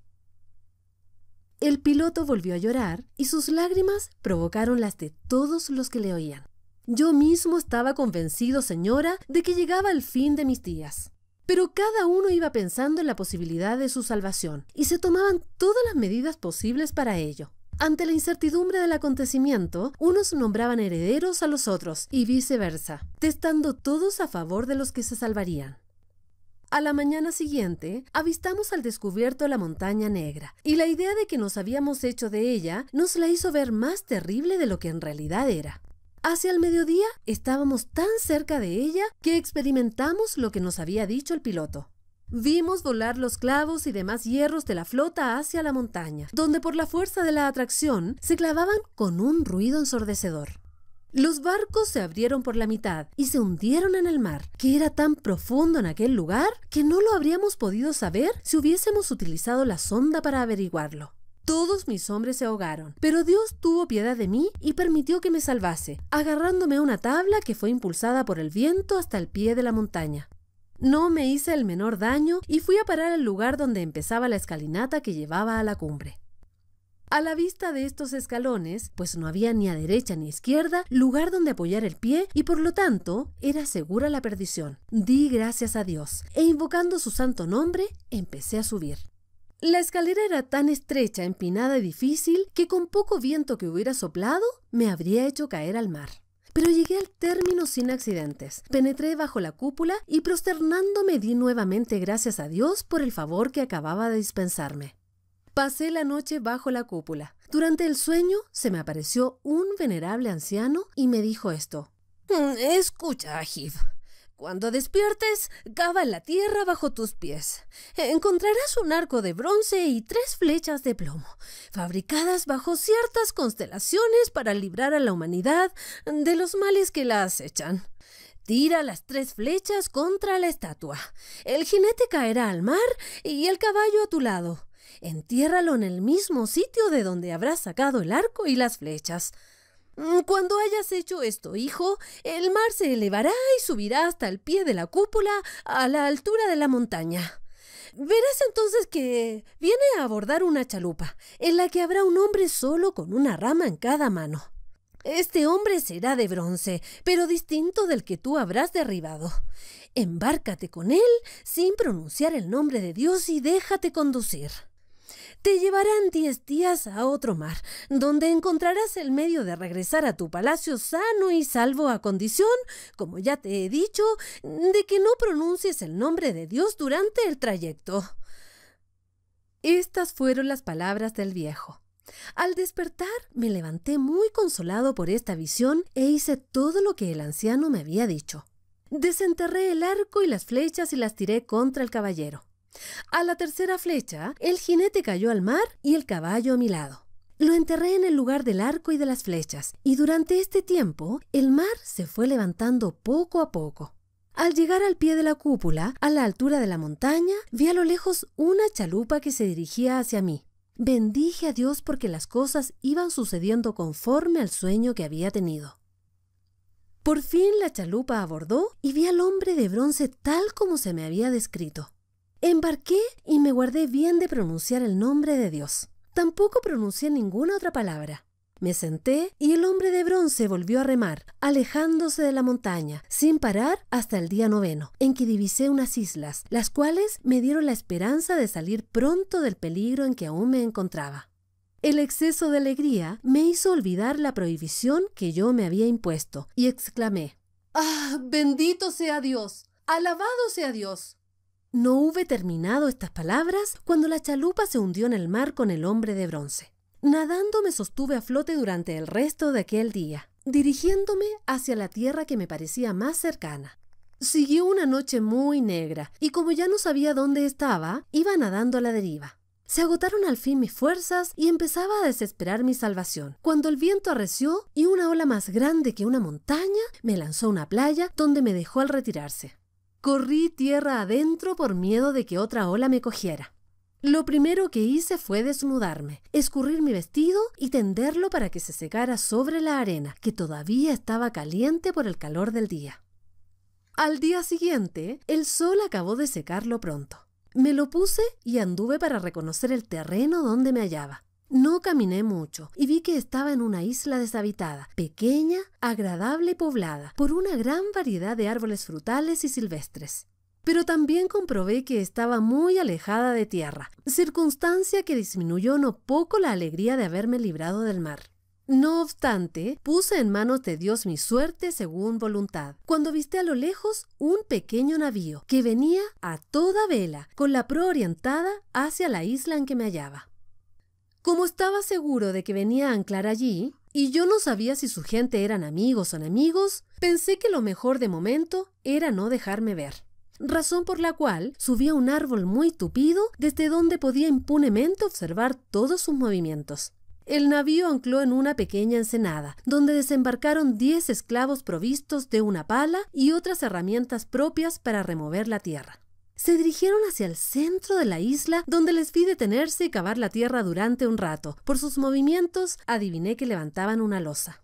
El piloto volvió a llorar y sus lágrimas provocaron las de todos los que le oían. Yo mismo estaba convencido, señora, de que llegaba el fin de mis días. Pero cada uno iba pensando en la posibilidad de su salvación y se tomaban todas las medidas posibles para ello. Ante la incertidumbre del acontecimiento, unos nombraban herederos a los otros y viceversa, testando todos a favor de los que se salvarían. A la mañana siguiente, avistamos al descubierto la montaña negra, y la idea de que nos habíamos hecho de ella nos la hizo ver más terrible de lo que en realidad era. Hacia el mediodía estábamos tan cerca de ella que experimentamos lo que nos había dicho el piloto. Vimos volar los clavos y demás hierros de la flota hacia la montaña, donde por la fuerza de la atracción se clavaban con un ruido ensordecedor. Los barcos se abrieron por la mitad y se hundieron en el mar, que era tan profundo en aquel lugar que no lo habríamos podido saber si hubiésemos utilizado la sonda para averiguarlo. Todos mis hombres se ahogaron, pero Dios tuvo piedad de mí y permitió que me salvase, agarrándome a una tabla que fue impulsada por el viento hasta el pie de la montaña. No me hice el menor daño y fui a parar al lugar donde empezaba la escalinata que llevaba a la cumbre. A la vista de estos escalones, pues no había ni a derecha ni a izquierda lugar donde apoyar el pie y por lo tanto era segura la perdición. Di gracias a Dios e invocando su santo nombre empecé a subir. La escalera era tan estrecha, empinada y difícil que con poco viento que hubiera soplado me habría hecho caer al mar. Pero llegué al término sin accidentes. Penetré bajo la cúpula y prosternándome di nuevamente gracias a Dios por el favor que acababa de dispensarme. Pasé la noche bajo la cúpula. Durante el sueño se me apareció un venerable anciano y me dijo esto. Mm, escucha, Ajib. Cuando despiertes, cava la tierra bajo tus pies. Encontrarás un arco de bronce y tres flechas de plomo, fabricadas bajo ciertas constelaciones para librar a la humanidad de los males que la acechan. Tira las tres flechas contra la estatua. El jinete caerá al mar y el caballo a tu lado. Entiérralo en el mismo sitio de donde habrás sacado el arco y las flechas. Mm, cuando hayas hecho esto, hijo, el mar se elevará y subirá hasta el pie de la cúpula a la altura de la montaña. Verás entonces que viene a abordar una chalupa, en la que habrá un hombre solo con una rama en cada mano. Este hombre será de bronce, pero distinto del que tú habrás derribado. Embárcate con él sin pronunciar el nombre de Dios y déjate conducir. Te llevarán diez días a otro mar, donde encontrarás el medio de regresar a tu palacio sano y salvo a condición, como ya te he dicho, de que no pronuncies el nombre de Dios durante el trayecto. Estas fueron las palabras del viejo. Al despertar me levanté muy consolado por esta visión e hice todo lo que el anciano me había dicho. Desenterré el arco y las flechas y las tiré contra el caballero. A la tercera flecha, el jinete cayó al mar y el caballo a mi lado. Lo enterré en el lugar del arco y de las flechas, y durante este tiempo el mar se fue levantando poco a poco. Al llegar al pie de la cúpula, a la altura de la montaña, vi a lo lejos una chalupa que se dirigía hacia mí. Bendije a Dios porque las cosas iban sucediendo conforme al sueño que había tenido. Por fin la chalupa abordó y vi al hombre de bronce tal como se me había descrito. Embarqué y me guardé bien de pronunciar el nombre de Dios. Tampoco pronuncié ninguna otra palabra. Me senté y el hombre de bronce volvió a remar, alejándose de la montaña, sin parar hasta el día noveno, en que divisé unas islas, las cuales me dieron la esperanza de salir pronto del peligro en que aún me encontraba. El exceso de alegría me hizo olvidar la prohibición que yo me había impuesto, y exclamé Ah, bendito sea Dios, alabado sea Dios. No hube terminado estas palabras cuando la chalupa se hundió en el mar con el hombre de bronce. Nadando me sostuve a flote durante el resto de aquel día, dirigiéndome hacia la tierra que me parecía más cercana. Siguió una noche muy negra, y como ya no sabía dónde estaba, iba nadando a la deriva. Se agotaron al fin mis fuerzas y empezaba a desesperar mi salvación, cuando el viento arreció y una ola más grande que una montaña me lanzó a una playa donde me dejó al retirarse. Corrí tierra adentro por miedo de que otra ola me cogiera. Lo primero que hice fue desnudarme, escurrir mi vestido y tenderlo para que se secara sobre la arena, que todavía estaba caliente por el calor del día. Al día siguiente, el sol acabó de secarlo pronto. Me lo puse y anduve para reconocer el terreno donde me hallaba. No caminé mucho y vi que estaba en una isla deshabitada, pequeña, agradable y poblada por una gran variedad de árboles frutales y silvestres. Pero también comprobé que estaba muy alejada de tierra, circunstancia que disminuyó no poco la alegría de haberme librado del mar. No obstante, puse en manos de Dios mi suerte según voluntad, cuando viste a lo lejos un pequeño navío que venía a toda vela, con la proa orientada hacia la isla en que me hallaba. Como estaba seguro de que venía a anclar allí, y yo no sabía si su gente eran amigos o enemigos, pensé que lo mejor de momento era no dejarme ver. Razón por la cual subí a un árbol muy tupido desde donde podía impunemente observar todos sus movimientos. El navío ancló en una pequeña ensenada, donde desembarcaron diez esclavos provistos de una pala y otras herramientas propias para remover la tierra. Se dirigieron hacia el centro de la isla, donde les vi detenerse y cavar la tierra durante un rato. Por sus movimientos, adiviné que levantaban una losa.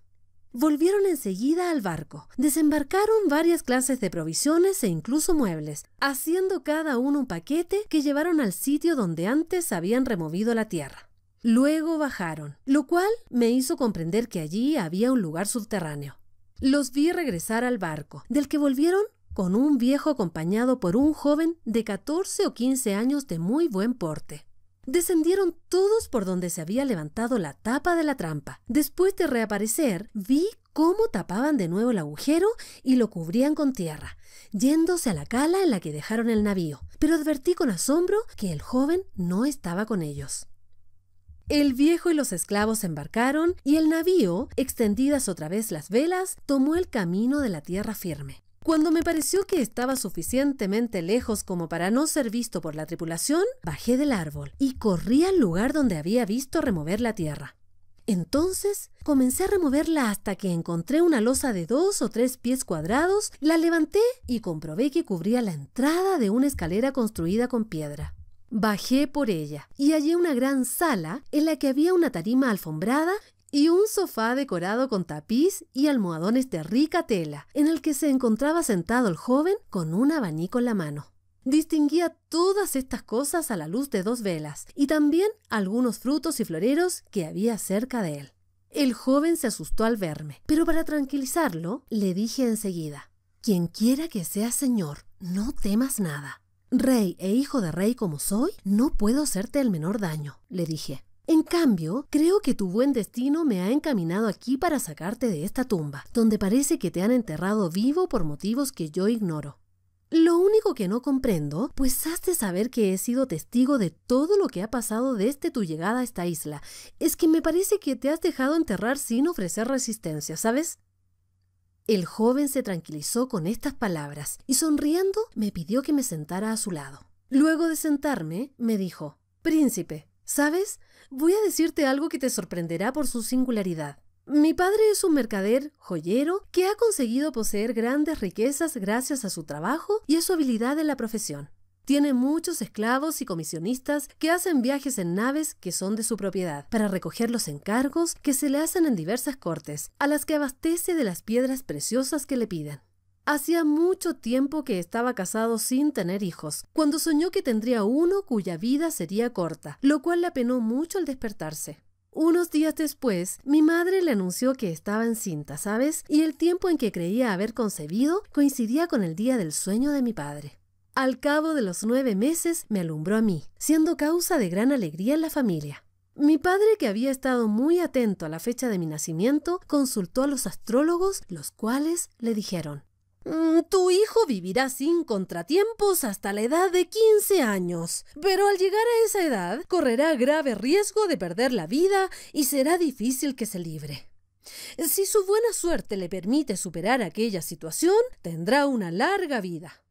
Volvieron enseguida al barco. Desembarcaron varias clases de provisiones e incluso muebles, haciendo cada uno un paquete que llevaron al sitio donde antes habían removido la tierra. Luego bajaron, lo cual me hizo comprender que allí había un lugar subterráneo. Los vi regresar al barco, del que volvieron con un viejo acompañado por un joven de 14 o 15 años de muy buen porte. Descendieron todos por donde se había levantado la tapa de la trampa. Después de reaparecer, vi cómo tapaban de nuevo el agujero y lo cubrían con tierra, yéndose a la cala en la que dejaron el navío. Pero advertí con asombro que el joven no estaba con ellos. El viejo y los esclavos embarcaron y el navío, extendidas otra vez las velas, tomó el camino de la tierra firme. Cuando me pareció que estaba suficientemente lejos como para no ser visto por la tripulación, bajé del árbol y corrí al lugar donde había visto remover la tierra. Entonces comencé a removerla hasta que encontré una losa de dos o tres pies cuadrados, la levanté y comprobé que cubría la entrada de una escalera construida con piedra. Bajé por ella y hallé una gran sala en la que había una tarima alfombrada y un sofá decorado con tapiz y almohadones de rica tela, en el que se encontraba sentado el joven con un abanico en la mano. Distinguía todas estas cosas a la luz de dos velas y también algunos frutos y floreros que había cerca de él. El joven se asustó al verme, pero para tranquilizarlo le dije enseguida, Quien quiera que seas señor, no temas nada. Rey e hijo de rey como soy, no puedo hacerte el menor daño, le dije. En cambio, creo que tu buen destino me ha encaminado aquí para sacarte de esta tumba, donde parece que te han enterrado vivo por motivos que yo ignoro. Lo único que no comprendo, pues has de saber que he sido testigo de todo lo que ha pasado desde tu llegada a esta isla, es que me parece que te has dejado enterrar sin ofrecer resistencia, ¿sabes? El joven se tranquilizó con estas palabras y sonriendo me pidió que me sentara a su lado. Luego de sentarme, me dijo, Príncipe, ¿Sabes? Voy a decirte algo que te sorprenderá por su singularidad. Mi padre es un mercader, joyero, que ha conseguido poseer grandes riquezas gracias a su trabajo y a su habilidad en la profesión. Tiene muchos esclavos y comisionistas que hacen viajes en naves que son de su propiedad para recoger los encargos que se le hacen en diversas cortes, a las que abastece de las piedras preciosas que le piden. Hacía mucho tiempo que estaba casado sin tener hijos, cuando soñó que tendría uno cuya vida sería corta, lo cual le apenó mucho al despertarse. Unos días después, mi madre le anunció que estaba encinta, ¿sabes? Y el tiempo en que creía haber concebido coincidía con el día del sueño de mi padre. Al cabo de los nueve meses me alumbró a mí, siendo causa de gran alegría en la familia. Mi padre, que había estado muy atento a la fecha de mi nacimiento, consultó a los astrólogos, los cuales le dijeron Mm, tu hijo vivirá sin contratiempos hasta la edad de 15 años, pero al llegar a esa edad correrá grave riesgo de perder la vida y será difícil que se libre. Si su buena suerte le permite superar aquella situación, tendrá una larga vida.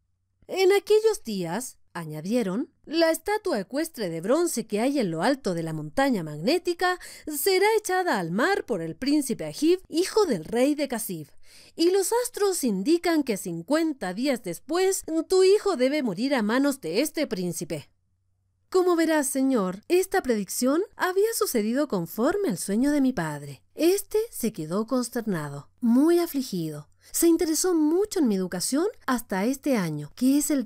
En aquellos días, añadieron, la estatua ecuestre de bronce que hay en lo alto de la montaña magnética será echada al mar por el príncipe Agib, hijo del rey de Casib. Y los astros indican que 50 días después tu hijo debe morir a manos de este príncipe. Como verás, señor, esta predicción había sucedido conforme al sueño de mi padre. Este se quedó consternado, muy afligido, se interesó mucho en mi educación hasta este año, que es el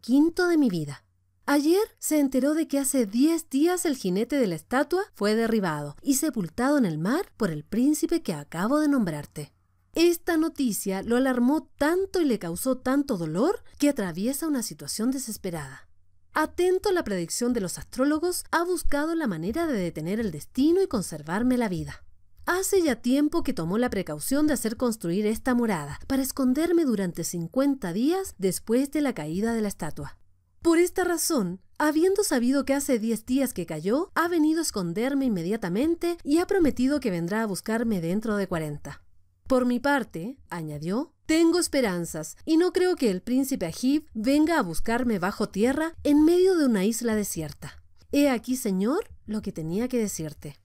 quinto de mi vida. Ayer se enteró de que hace 10 días el jinete de la estatua fue derribado y sepultado en el mar por el príncipe que acabo de nombrarte. Esta noticia lo alarmó tanto y le causó tanto dolor que atraviesa una situación desesperada. Atento a la predicción de los astrólogos, ha buscado la manera de detener el destino y conservarme la vida. Hace ya tiempo que tomó la precaución de hacer construir esta morada para esconderme durante 50 días después de la caída de la estatua. Por esta razón, habiendo sabido que hace 10 días que cayó, ha venido a esconderme inmediatamente y ha prometido que vendrá a buscarme dentro de 40. Por mi parte, añadió, tengo esperanzas y no creo que el príncipe Agib venga a buscarme bajo tierra en medio de una isla desierta. He aquí, señor, lo que tenía que decirte.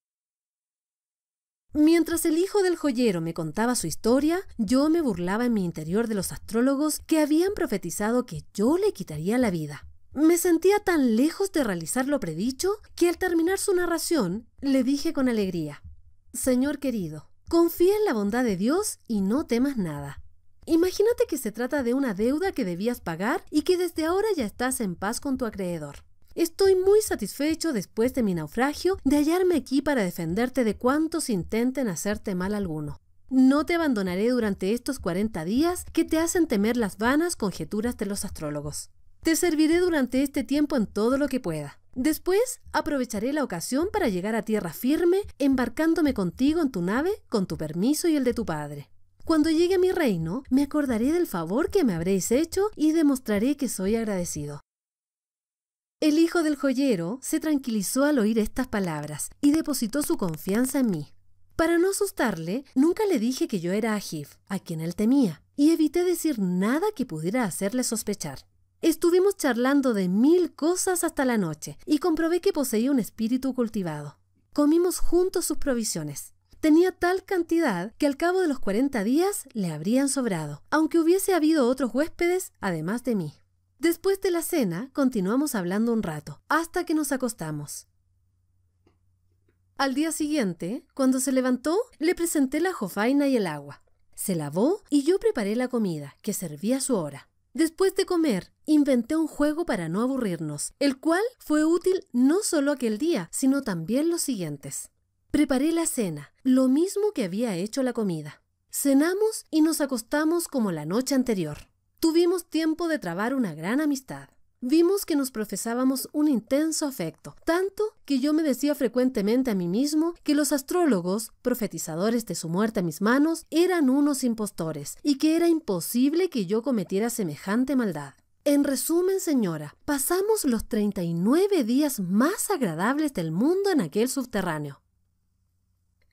Mientras el hijo del joyero me contaba su historia, yo me burlaba en mi interior de los astrólogos que habían profetizado que yo le quitaría la vida. Me sentía tan lejos de realizar lo predicho que al terminar su narración le dije con alegría, Señor querido, confía en la bondad de Dios y no temas nada. Imagínate que se trata de una deuda que debías pagar y que desde ahora ya estás en paz con tu acreedor. Estoy muy satisfecho después de mi naufragio de hallarme aquí para defenderte de cuantos intenten hacerte mal alguno. No te abandonaré durante estos 40 días que te hacen temer las vanas conjeturas de los astrólogos. Te serviré durante este tiempo en todo lo que pueda. Después aprovecharé la ocasión para llegar a tierra firme, embarcándome contigo en tu nave con tu permiso y el de tu padre. Cuando llegue a mi reino, me acordaré del favor que me habréis hecho y demostraré que soy agradecido. El hijo del joyero se tranquilizó al oír estas palabras y depositó su confianza en mí. Para no asustarle, nunca le dije que yo era Hif, a quien él temía, y evité decir nada que pudiera hacerle sospechar. Estuvimos charlando de mil cosas hasta la noche y comprobé que poseía un espíritu cultivado. Comimos juntos sus provisiones. Tenía tal cantidad que al cabo de los 40 días le habrían sobrado, aunque hubiese habido otros huéspedes además de mí. Después de la cena, continuamos hablando un rato, hasta que nos acostamos. Al día siguiente, cuando se levantó, le presenté la jofaina y el agua. Se lavó y yo preparé la comida, que servía a su hora. Después de comer, inventé un juego para no aburrirnos, el cual fue útil no solo aquel día, sino también los siguientes. Preparé la cena, lo mismo que había hecho la comida. Cenamos y nos acostamos como la noche anterior. Tuvimos tiempo de trabar una gran amistad. Vimos que nos profesábamos un intenso afecto, tanto que yo me decía frecuentemente a mí mismo que los astrólogos, profetizadores de su muerte a mis manos, eran unos impostores y que era imposible que yo cometiera semejante maldad. En resumen, señora, pasamos los 39 días más agradables del mundo en aquel subterráneo.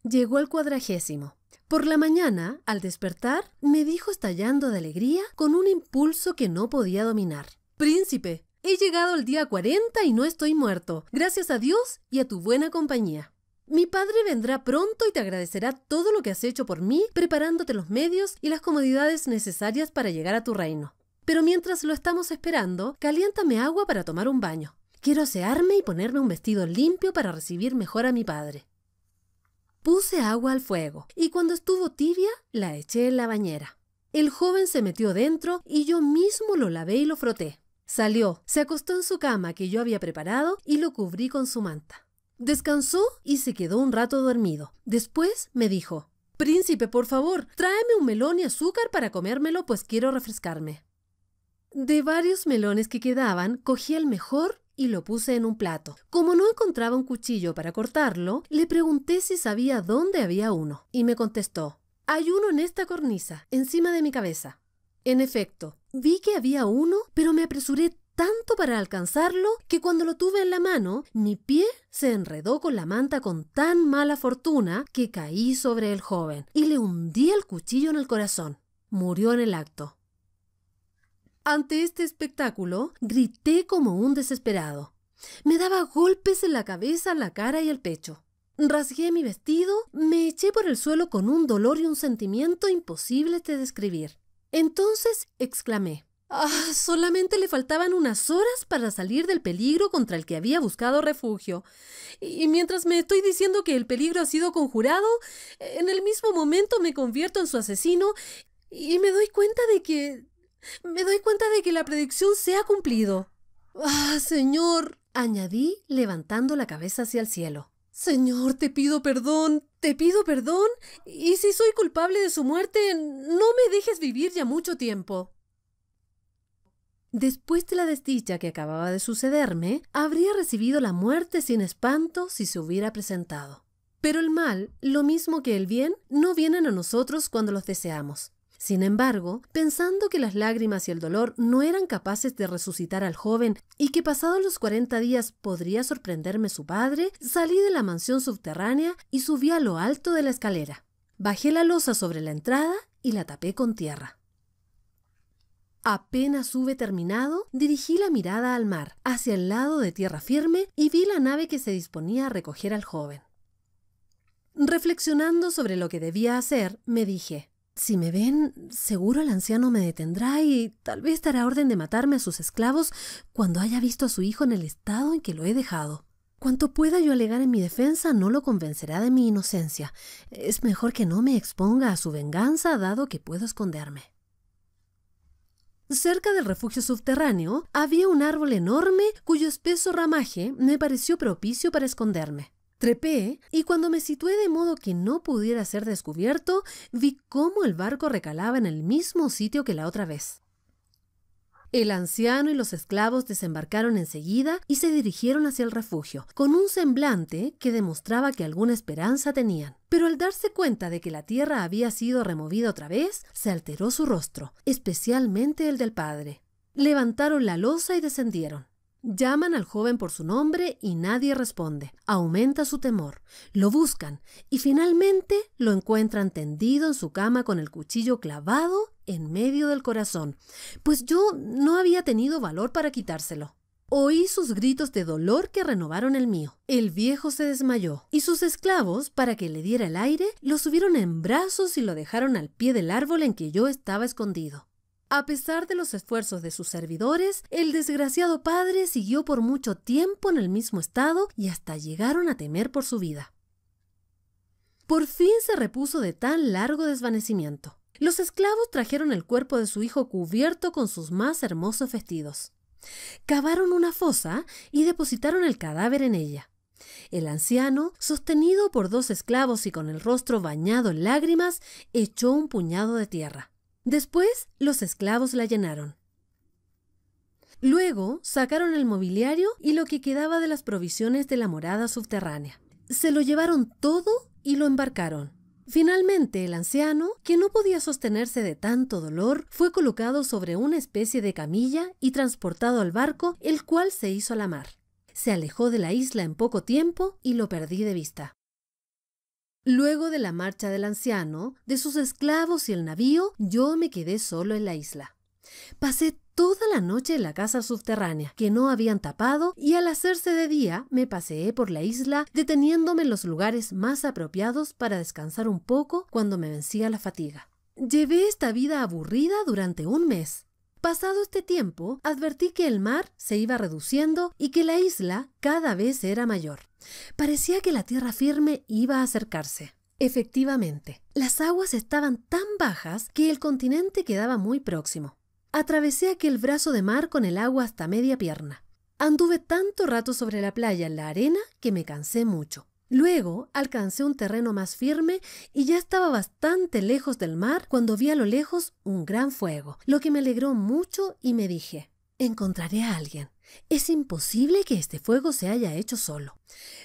Llegó el cuadragésimo. Por la mañana, al despertar, me dijo estallando de alegría con un impulso que no podía dominar. Príncipe, he llegado al día 40 y no estoy muerto, gracias a Dios y a tu buena compañía. Mi padre vendrá pronto y te agradecerá todo lo que has hecho por mí, preparándote los medios y las comodidades necesarias para llegar a tu reino. Pero mientras lo estamos esperando, caliéntame agua para tomar un baño. Quiero asearme y ponerme un vestido limpio para recibir mejor a mi padre. Puse agua al fuego y cuando estuvo tibia la eché en la bañera. El joven se metió dentro y yo mismo lo lavé y lo froté. Salió, se acostó en su cama que yo había preparado y lo cubrí con su manta. Descansó y se quedó un rato dormido. Después me dijo, Príncipe, por favor, tráeme un melón y azúcar para comérmelo, pues quiero refrescarme. De varios melones que quedaban, cogí el mejor y lo puse en un plato. Como no encontraba un cuchillo para cortarlo, le pregunté si sabía dónde había uno y me contestó, hay uno en esta cornisa, encima de mi cabeza. En efecto, vi que había uno, pero me apresuré tanto para alcanzarlo que cuando lo tuve en la mano, mi pie se enredó con la manta con tan mala fortuna que caí sobre el joven y le hundí el cuchillo en el corazón. Murió en el acto. Ante este espectáculo, grité como un desesperado. Me daba golpes en la cabeza, la cara y el pecho. Rasgué mi vestido, me eché por el suelo con un dolor y un sentimiento imposible de describir. Entonces exclamé, ah, solamente le faltaban unas horas para salir del peligro contra el que había buscado refugio. Y mientras me estoy diciendo que el peligro ha sido conjurado, en el mismo momento me convierto en su asesino y me doy cuenta de que me doy cuenta de que la predicción se ha cumplido. Ah, Señor, añadí levantando la cabeza hacia el cielo. Señor, te pido perdón, te pido perdón, y si soy culpable de su muerte, no me dejes vivir ya mucho tiempo. Después de la desdicha que acababa de sucederme, habría recibido la muerte sin espanto si se hubiera presentado. Pero el mal, lo mismo que el bien, no vienen a nosotros cuando los deseamos. Sin embargo, pensando que las lágrimas y el dolor no eran capaces de resucitar al joven y que pasados los 40 días podría sorprenderme su padre, salí de la mansión subterránea y subí a lo alto de la escalera. Bajé la losa sobre la entrada y la tapé con tierra. Apenas hube terminado, dirigí la mirada al mar, hacia el lado de tierra firme, y vi la nave que se disponía a recoger al joven. Reflexionando sobre lo que debía hacer, me dije, si me ven, seguro el anciano me detendrá y tal vez dará orden de matarme a sus esclavos cuando haya visto a su hijo en el estado en que lo he dejado. Cuanto pueda yo alegar en mi defensa no lo convencerá de mi inocencia. Es mejor que no me exponga a su venganza dado que puedo esconderme. Cerca del refugio subterráneo había un árbol enorme cuyo espeso ramaje me pareció propicio para esconderme. Trepé y cuando me situé de modo que no pudiera ser descubierto, vi cómo el barco recalaba en el mismo sitio que la otra vez. El anciano y los esclavos desembarcaron enseguida y se dirigieron hacia el refugio, con un semblante que demostraba que alguna esperanza tenían. Pero al darse cuenta de que la tierra había sido removida otra vez, se alteró su rostro, especialmente el del padre. Levantaron la losa y descendieron. Llaman al joven por su nombre y nadie responde. Aumenta su temor. Lo buscan y finalmente lo encuentran tendido en su cama con el cuchillo clavado en medio del corazón, pues yo no había tenido valor para quitárselo. Oí sus gritos de dolor que renovaron el mío. El viejo se desmayó, y sus esclavos, para que le diera el aire, lo subieron en brazos y lo dejaron al pie del árbol en que yo estaba escondido. A pesar de los esfuerzos de sus servidores, el desgraciado padre siguió por mucho tiempo en el mismo estado y hasta llegaron a temer por su vida. Por fin se repuso de tan largo desvanecimiento. Los esclavos trajeron el cuerpo de su hijo cubierto con sus más hermosos vestidos. Cavaron una fosa y depositaron el cadáver en ella. El anciano, sostenido por dos esclavos y con el rostro bañado en lágrimas, echó un puñado de tierra. Después los esclavos la llenaron. Luego sacaron el mobiliario y lo que quedaba de las provisiones de la morada subterránea. Se lo llevaron todo y lo embarcaron. Finalmente, el anciano, que no podía sostenerse de tanto dolor, fue colocado sobre una especie de camilla y transportado al barco, el cual se hizo a la mar. Se alejó de la isla en poco tiempo y lo perdí de vista. Luego de la marcha del anciano, de sus esclavos y el navío, yo me quedé solo en la isla. Pasé toda la noche en la casa subterránea, que no habían tapado, y al hacerse de día me paseé por la isla, deteniéndome en los lugares más apropiados para descansar un poco cuando me vencía la fatiga. Llevé esta vida aburrida durante un mes. Pasado este tiempo, advertí que el mar se iba reduciendo y que la isla cada vez era mayor. Parecía que la tierra firme iba a acercarse. Efectivamente, las aguas estaban tan bajas que el continente quedaba muy próximo. Atravesé aquel brazo de mar con el agua hasta media pierna. Anduve tanto rato sobre la playa en la arena que me cansé mucho. Luego alcancé un terreno más firme y ya estaba bastante lejos del mar cuando vi a lo lejos un gran fuego, lo que me alegró mucho y me dije, encontraré a alguien. Es imposible que este fuego se haya hecho solo.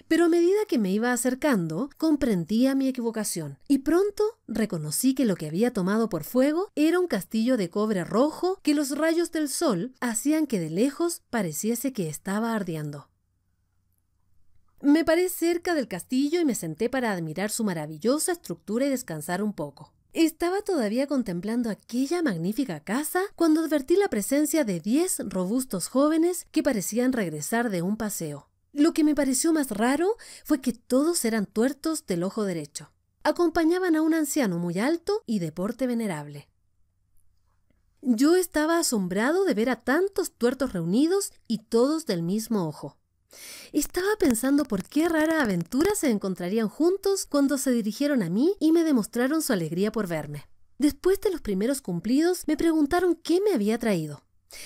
Pero a medida que me iba acercando, comprendía mi equivocación y pronto reconocí que lo que había tomado por fuego era un castillo de cobre rojo que los rayos del sol hacían que de lejos pareciese que estaba ardiendo. Me paré cerca del castillo y me senté para admirar su maravillosa estructura y descansar un poco. Estaba todavía contemplando aquella magnífica casa cuando advertí la presencia de diez robustos jóvenes que parecían regresar de un paseo. Lo que me pareció más raro fue que todos eran tuertos del ojo derecho. Acompañaban a un anciano muy alto y de porte venerable. Yo estaba asombrado de ver a tantos tuertos reunidos y todos del mismo ojo. Estaba pensando por qué rara aventura se encontrarían juntos cuando se dirigieron a mí y me demostraron su alegría por verme. Después de los primeros cumplidos, me preguntaron qué me había traído.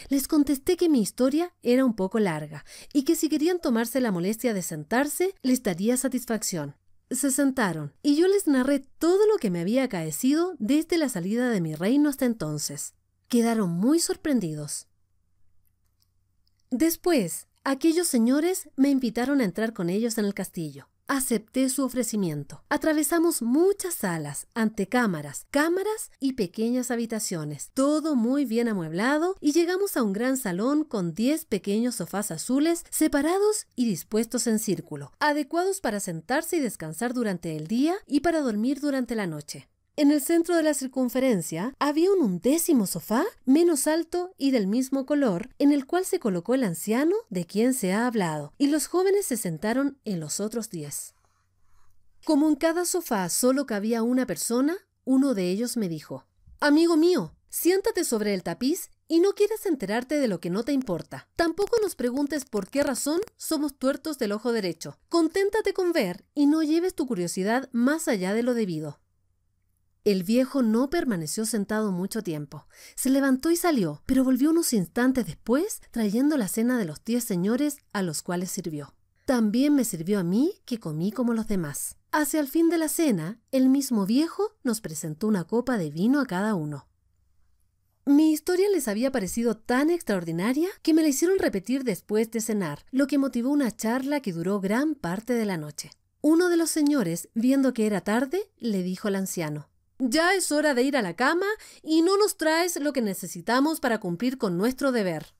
Les contesté que mi historia era un poco larga y que si querían tomarse la molestia de sentarse, les daría satisfacción. Se sentaron y yo les narré todo lo que me había acaecido desde la salida de mi reino hasta entonces. Quedaron muy sorprendidos. Después, Aquellos señores me invitaron a entrar con ellos en el castillo. Acepté su ofrecimiento. Atravesamos muchas salas, antecámaras, cámaras y pequeñas habitaciones, todo muy bien amueblado, y llegamos a un gran salón con 10 pequeños sofás azules separados y dispuestos en círculo, adecuados para sentarse y descansar durante el día y para dormir durante la noche. En el centro de la circunferencia había un undécimo sofá, menos alto y del mismo color, en el cual se colocó el anciano de quien se ha hablado, y los jóvenes se sentaron en los otros diez. Como en cada sofá solo cabía una persona, uno de ellos me dijo, Amigo mío, siéntate sobre el tapiz y no quieras enterarte de lo que no te importa. Tampoco nos preguntes por qué razón somos tuertos del ojo derecho. Conténtate con ver y no lleves tu curiosidad más allá de lo debido. El viejo no permaneció sentado mucho tiempo. Se levantó y salió, pero volvió unos instantes después trayendo la cena de los diez señores a los cuales sirvió. También me sirvió a mí, que comí como los demás. Hacia el fin de la cena, el mismo viejo nos presentó una copa de vino a cada uno. Mi historia les había parecido tan extraordinaria que me la hicieron repetir después de cenar, lo que motivó una charla que duró gran parte de la noche. Uno de los señores, viendo que era tarde, le dijo al anciano ya es hora de ir a la cama y no nos traes lo que necesitamos para cumplir con nuestro deber.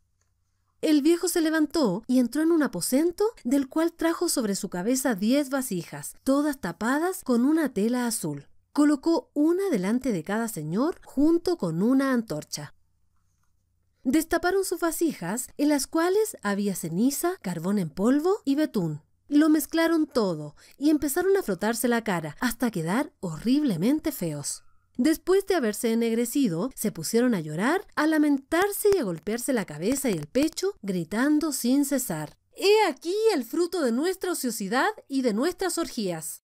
El viejo se levantó y entró en un aposento del cual trajo sobre su cabeza diez vasijas, todas tapadas con una tela azul. Colocó una delante de cada señor junto con una antorcha. Destaparon sus vasijas, en las cuales había ceniza, carbón en polvo y betún. Lo mezclaron todo y empezaron a frotarse la cara hasta quedar horriblemente feos. Después de haberse ennegrecido, se pusieron a llorar, a lamentarse y a golpearse la cabeza y el pecho, gritando sin cesar. He aquí el fruto de nuestra ociosidad y de nuestras orgías.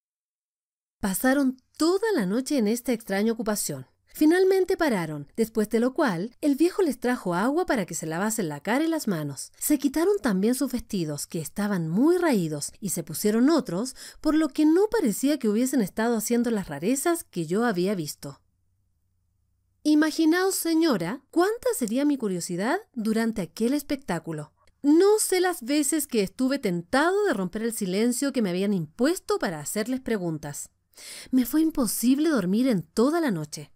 Pasaron toda la noche en esta extraña ocupación. Finalmente pararon, después de lo cual el viejo les trajo agua para que se lavasen la cara y las manos. Se quitaron también sus vestidos, que estaban muy raídos, y se pusieron otros, por lo que no parecía que hubiesen estado haciendo las rarezas que yo había visto. Imaginaos, señora, cuánta sería mi curiosidad durante aquel espectáculo. No sé las veces que estuve tentado de romper el silencio que me habían impuesto para hacerles preguntas. Me fue imposible dormir en toda la noche.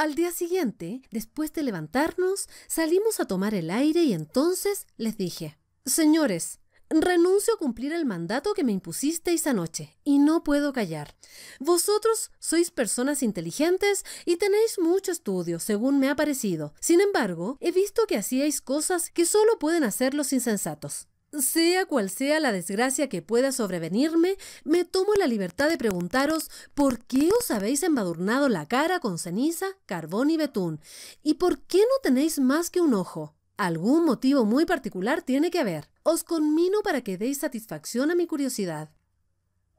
Al día siguiente, después de levantarnos, salimos a tomar el aire y entonces les dije, Señores, renuncio a cumplir el mandato que me impusisteis anoche, y no puedo callar. Vosotros sois personas inteligentes y tenéis mucho estudio, según me ha parecido. Sin embargo, he visto que hacíais cosas que solo pueden hacer los insensatos. Sea cual sea la desgracia que pueda sobrevenirme, me tomo la libertad de preguntaros por qué os habéis embadurnado la cara con ceniza, carbón y betún, y por qué no tenéis más que un ojo. Algún motivo muy particular tiene que haber. Os conmino para que deis satisfacción a mi curiosidad.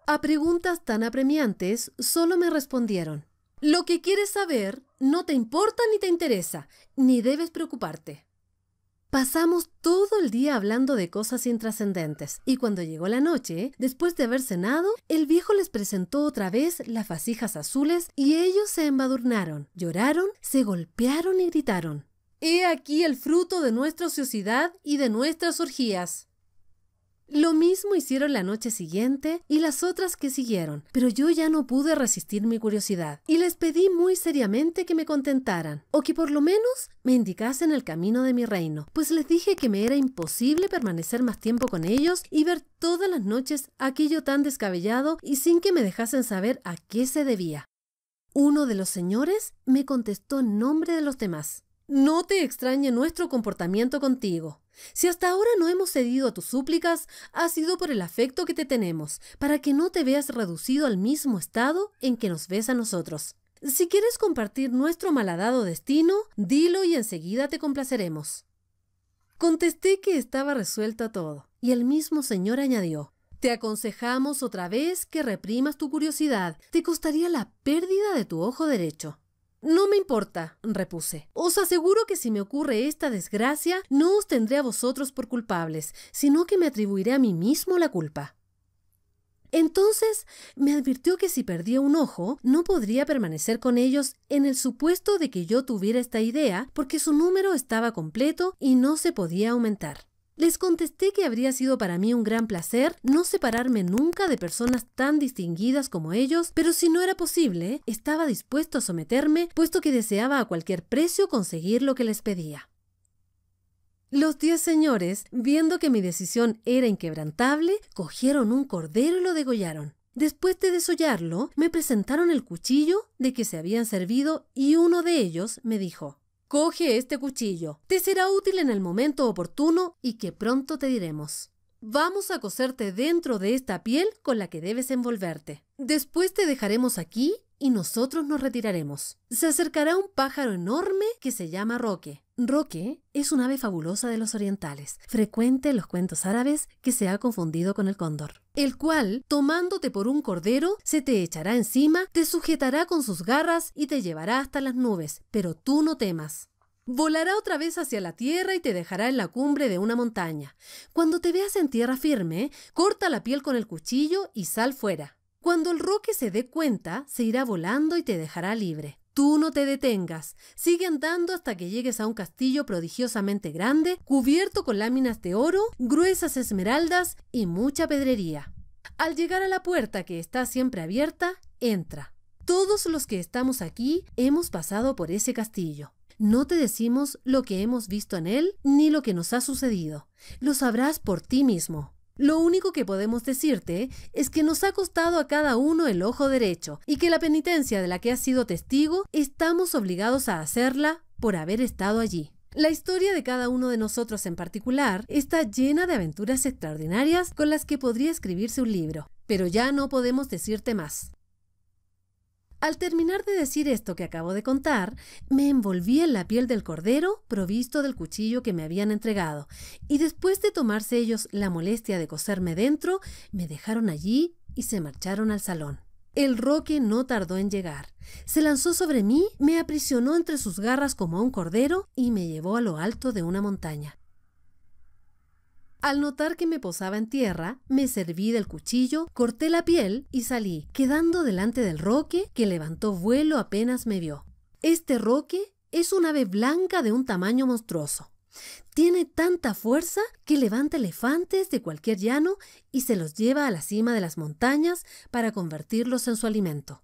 A preguntas tan apremiantes solo me respondieron, lo que quieres saber no te importa ni te interesa, ni debes preocuparte. Pasamos todo el día hablando de cosas intrascendentes y cuando llegó la noche, después de haber cenado, el viejo les presentó otra vez las vasijas azules y ellos se embadurnaron, lloraron, se golpearon y gritaron. He aquí el fruto de nuestra ociosidad y de nuestras orgías. Lo mismo hicieron la noche siguiente y las otras que siguieron, pero yo ya no pude resistir mi curiosidad y les pedí muy seriamente que me contentaran o que por lo menos me indicasen el camino de mi reino, pues les dije que me era imposible permanecer más tiempo con ellos y ver todas las noches aquello tan descabellado y sin que me dejasen saber a qué se debía. Uno de los señores me contestó en nombre de los demás. No te extrañe nuestro comportamiento contigo. Si hasta ahora no hemos cedido a tus súplicas, ha sido por el afecto que te tenemos, para que no te veas reducido al mismo estado en que nos ves a nosotros. Si quieres compartir nuestro malhadado destino, dilo y enseguida te complaceremos. Contesté que estaba resuelto todo, y el mismo señor añadió, Te aconsejamos otra vez que reprimas tu curiosidad, te costaría la pérdida de tu ojo derecho. No me importa, repuse. Os aseguro que si me ocurre esta desgracia, no os tendré a vosotros por culpables, sino que me atribuiré a mí mismo la culpa. Entonces me advirtió que si perdía un ojo, no podría permanecer con ellos en el supuesto de que yo tuviera esta idea, porque su número estaba completo y no se podía aumentar. Les contesté que habría sido para mí un gran placer no separarme nunca de personas tan distinguidas como ellos, pero si no era posible, estaba dispuesto a someterme, puesto que deseaba a cualquier precio conseguir lo que les pedía. Los diez señores, viendo que mi decisión era inquebrantable, cogieron un cordero y lo degollaron. Después de desollarlo, me presentaron el cuchillo de que se habían servido y uno de ellos me dijo Coge este cuchillo, te será útil en el momento oportuno y que pronto te diremos. Vamos a coserte dentro de esta piel con la que debes envolverte. Después te dejaremos aquí y nosotros nos retiraremos. Se acercará un pájaro enorme que se llama Roque. Roque es un ave fabulosa de los orientales, frecuente en los cuentos árabes que se ha confundido con el cóndor, el cual, tomándote por un cordero, se te echará encima, te sujetará con sus garras y te llevará hasta las nubes, pero tú no temas. Volará otra vez hacia la tierra y te dejará en la cumbre de una montaña. Cuando te veas en tierra firme, corta la piel con el cuchillo y sal fuera. Cuando el roque se dé cuenta, se irá volando y te dejará libre. Tú no te detengas, sigue andando hasta que llegues a un castillo prodigiosamente grande, cubierto con láminas de oro, gruesas esmeraldas y mucha pedrería. Al llegar a la puerta que está siempre abierta, entra. Todos los que estamos aquí hemos pasado por ese castillo. No te decimos lo que hemos visto en él ni lo que nos ha sucedido. Lo sabrás por ti mismo. Lo único que podemos decirte es que nos ha costado a cada uno el ojo derecho y que la penitencia de la que has sido testigo estamos obligados a hacerla por haber estado allí. La historia de cada uno de nosotros en particular está llena de aventuras extraordinarias con las que podría escribirse un libro, pero ya no podemos decirte más. Al terminar de decir esto que acabo de contar, me envolví en la piel del cordero provisto del cuchillo que me habían entregado, y después de tomarse ellos la molestia de coserme dentro, me dejaron allí y se marcharon al salón. El Roque no tardó en llegar. Se lanzó sobre mí, me aprisionó entre sus garras como a un cordero y me llevó a lo alto de una montaña. Al notar que me posaba en tierra, me serví del cuchillo, corté la piel y salí, quedando delante del roque que levantó vuelo apenas me vio. Este roque es un ave blanca de un tamaño monstruoso. Tiene tanta fuerza que levanta elefantes de cualquier llano y se los lleva a la cima de las montañas para convertirlos en su alimento.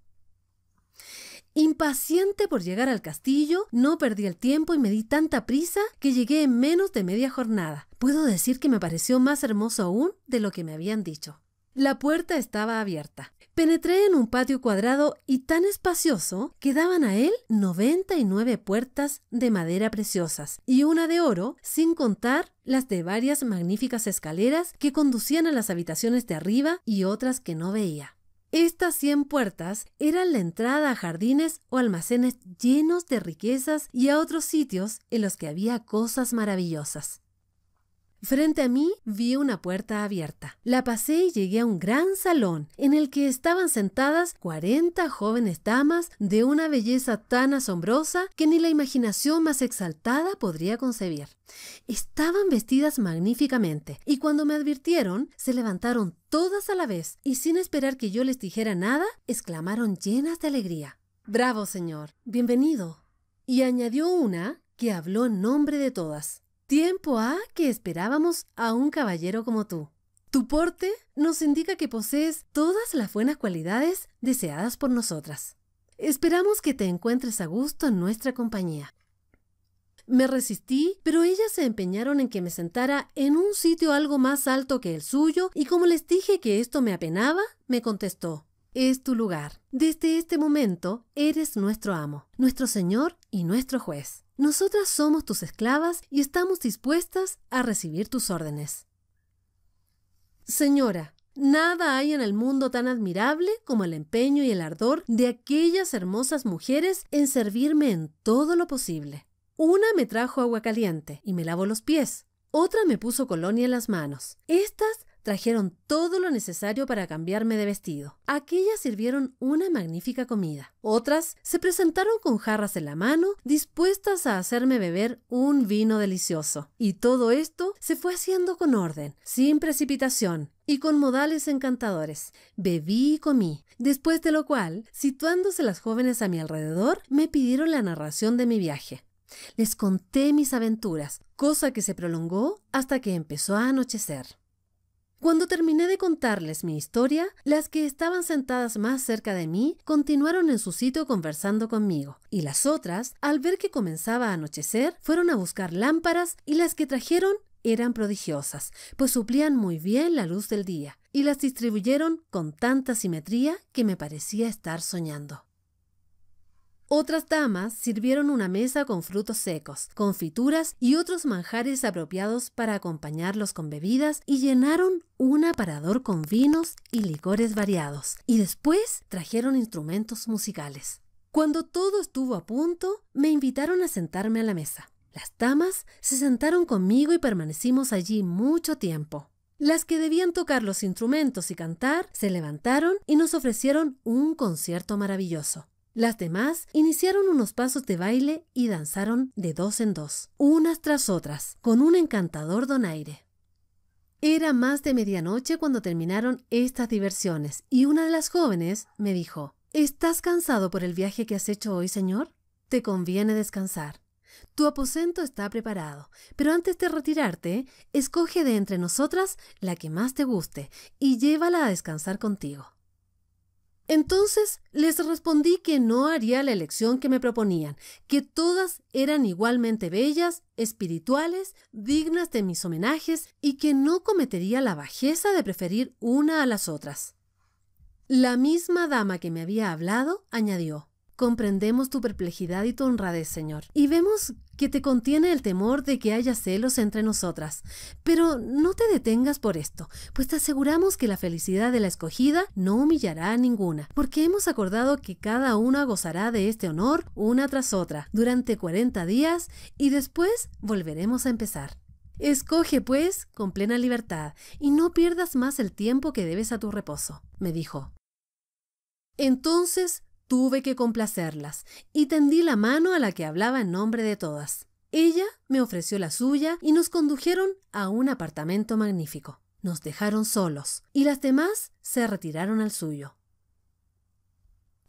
Impaciente por llegar al castillo, no perdí el tiempo y me di tanta prisa que llegué en menos de media jornada. Puedo decir que me pareció más hermoso aún de lo que me habían dicho. La puerta estaba abierta. Penetré en un patio cuadrado y tan espacioso que daban a él 99 puertas de madera preciosas y una de oro, sin contar las de varias magníficas escaleras que conducían a las habitaciones de arriba y otras que no veía. Estas 100 puertas eran la entrada a jardines o almacenes llenos de riquezas y a otros sitios en los que había cosas maravillosas. Frente a mí vi una puerta abierta. La pasé y llegué a un gran salón en el que estaban sentadas 40 jóvenes damas de una belleza tan asombrosa que ni la imaginación más exaltada podría concebir. Estaban vestidas magníficamente y cuando me advirtieron se levantaron todas a la vez y sin esperar que yo les dijera nada, exclamaron llenas de alegría. Bravo, señor. Bienvenido. Y añadió una que habló en nombre de todas. Tiempo ha ¿ah? que esperábamos a un caballero como tú. Tu porte nos indica que posees todas las buenas cualidades deseadas por nosotras. Esperamos que te encuentres a gusto en nuestra compañía. Me resistí, pero ellas se empeñaron en que me sentara en un sitio algo más alto que el suyo, y como les dije que esto me apenaba, me contestó Es tu lugar. Desde este momento eres nuestro amo, nuestro señor y nuestro juez. Nosotras somos tus esclavas y estamos dispuestas a recibir tus órdenes. Señora, nada hay en el mundo tan admirable como el empeño y el ardor de aquellas hermosas mujeres en servirme en todo lo posible. Una me trajo agua caliente y me lavó los pies. Otra me puso colonia en las manos. Estas Trajeron todo lo necesario para cambiarme de vestido. Aquellas sirvieron una magnífica comida. Otras se presentaron con jarras en la mano, dispuestas a hacerme beber un vino delicioso. Y todo esto se fue haciendo con orden, sin precipitación, y con modales encantadores. Bebí y comí, después de lo cual, situándose las jóvenes a mi alrededor, me pidieron la narración de mi viaje. Les conté mis aventuras, cosa que se prolongó hasta que empezó a anochecer. Cuando terminé de contarles mi historia, las que estaban sentadas más cerca de mí continuaron en su sitio conversando conmigo, y las otras, al ver que comenzaba a anochecer, fueron a buscar lámparas y las que trajeron eran prodigiosas, pues suplían muy bien la luz del día, y las distribuyeron con tanta simetría que me parecía estar soñando. Otras damas sirvieron una mesa con frutos secos, confituras y otros manjares apropiados para acompañarlos con bebidas y llenaron un aparador con vinos y licores variados, y después trajeron instrumentos musicales. Cuando todo estuvo a punto, me invitaron a sentarme a la mesa. Las damas se sentaron conmigo y permanecimos allí mucho tiempo. Las que debían tocar los instrumentos y cantar se levantaron y nos ofrecieron un concierto maravilloso. Las demás iniciaron unos pasos de baile y danzaron de dos en dos, unas tras otras, con un encantador donaire. Era más de medianoche cuando terminaron estas diversiones y una de las jóvenes me dijo, ¿Estás cansado por el viaje que has hecho hoy, señor? Te conviene descansar. Tu aposento está preparado, pero antes de retirarte, escoge de entre nosotras la que más te guste y llévala a descansar contigo. Entonces les respondí que no haría la elección que me proponían, que todas eran igualmente bellas, espirituales, dignas de mis homenajes y que no cometería la bajeza de preferir una a las otras. La misma dama que me había hablado añadió, Comprendemos tu perplejidad y tu honradez, Señor, y vemos que te contiene el temor de que haya celos entre nosotras. Pero no te detengas por esto, pues te aseguramos que la felicidad de la escogida no humillará a ninguna, porque hemos acordado que cada una gozará de este honor una tras otra durante 40 días y después volveremos a empezar. Escoge, pues, con plena libertad, y no pierdas más el tiempo que debes a tu reposo, me dijo. Entonces Tuve que complacerlas y tendí la mano a la que hablaba en nombre de todas. Ella me ofreció la suya y nos condujeron a un apartamento magnífico. Nos dejaron solos y las demás se retiraron al suyo.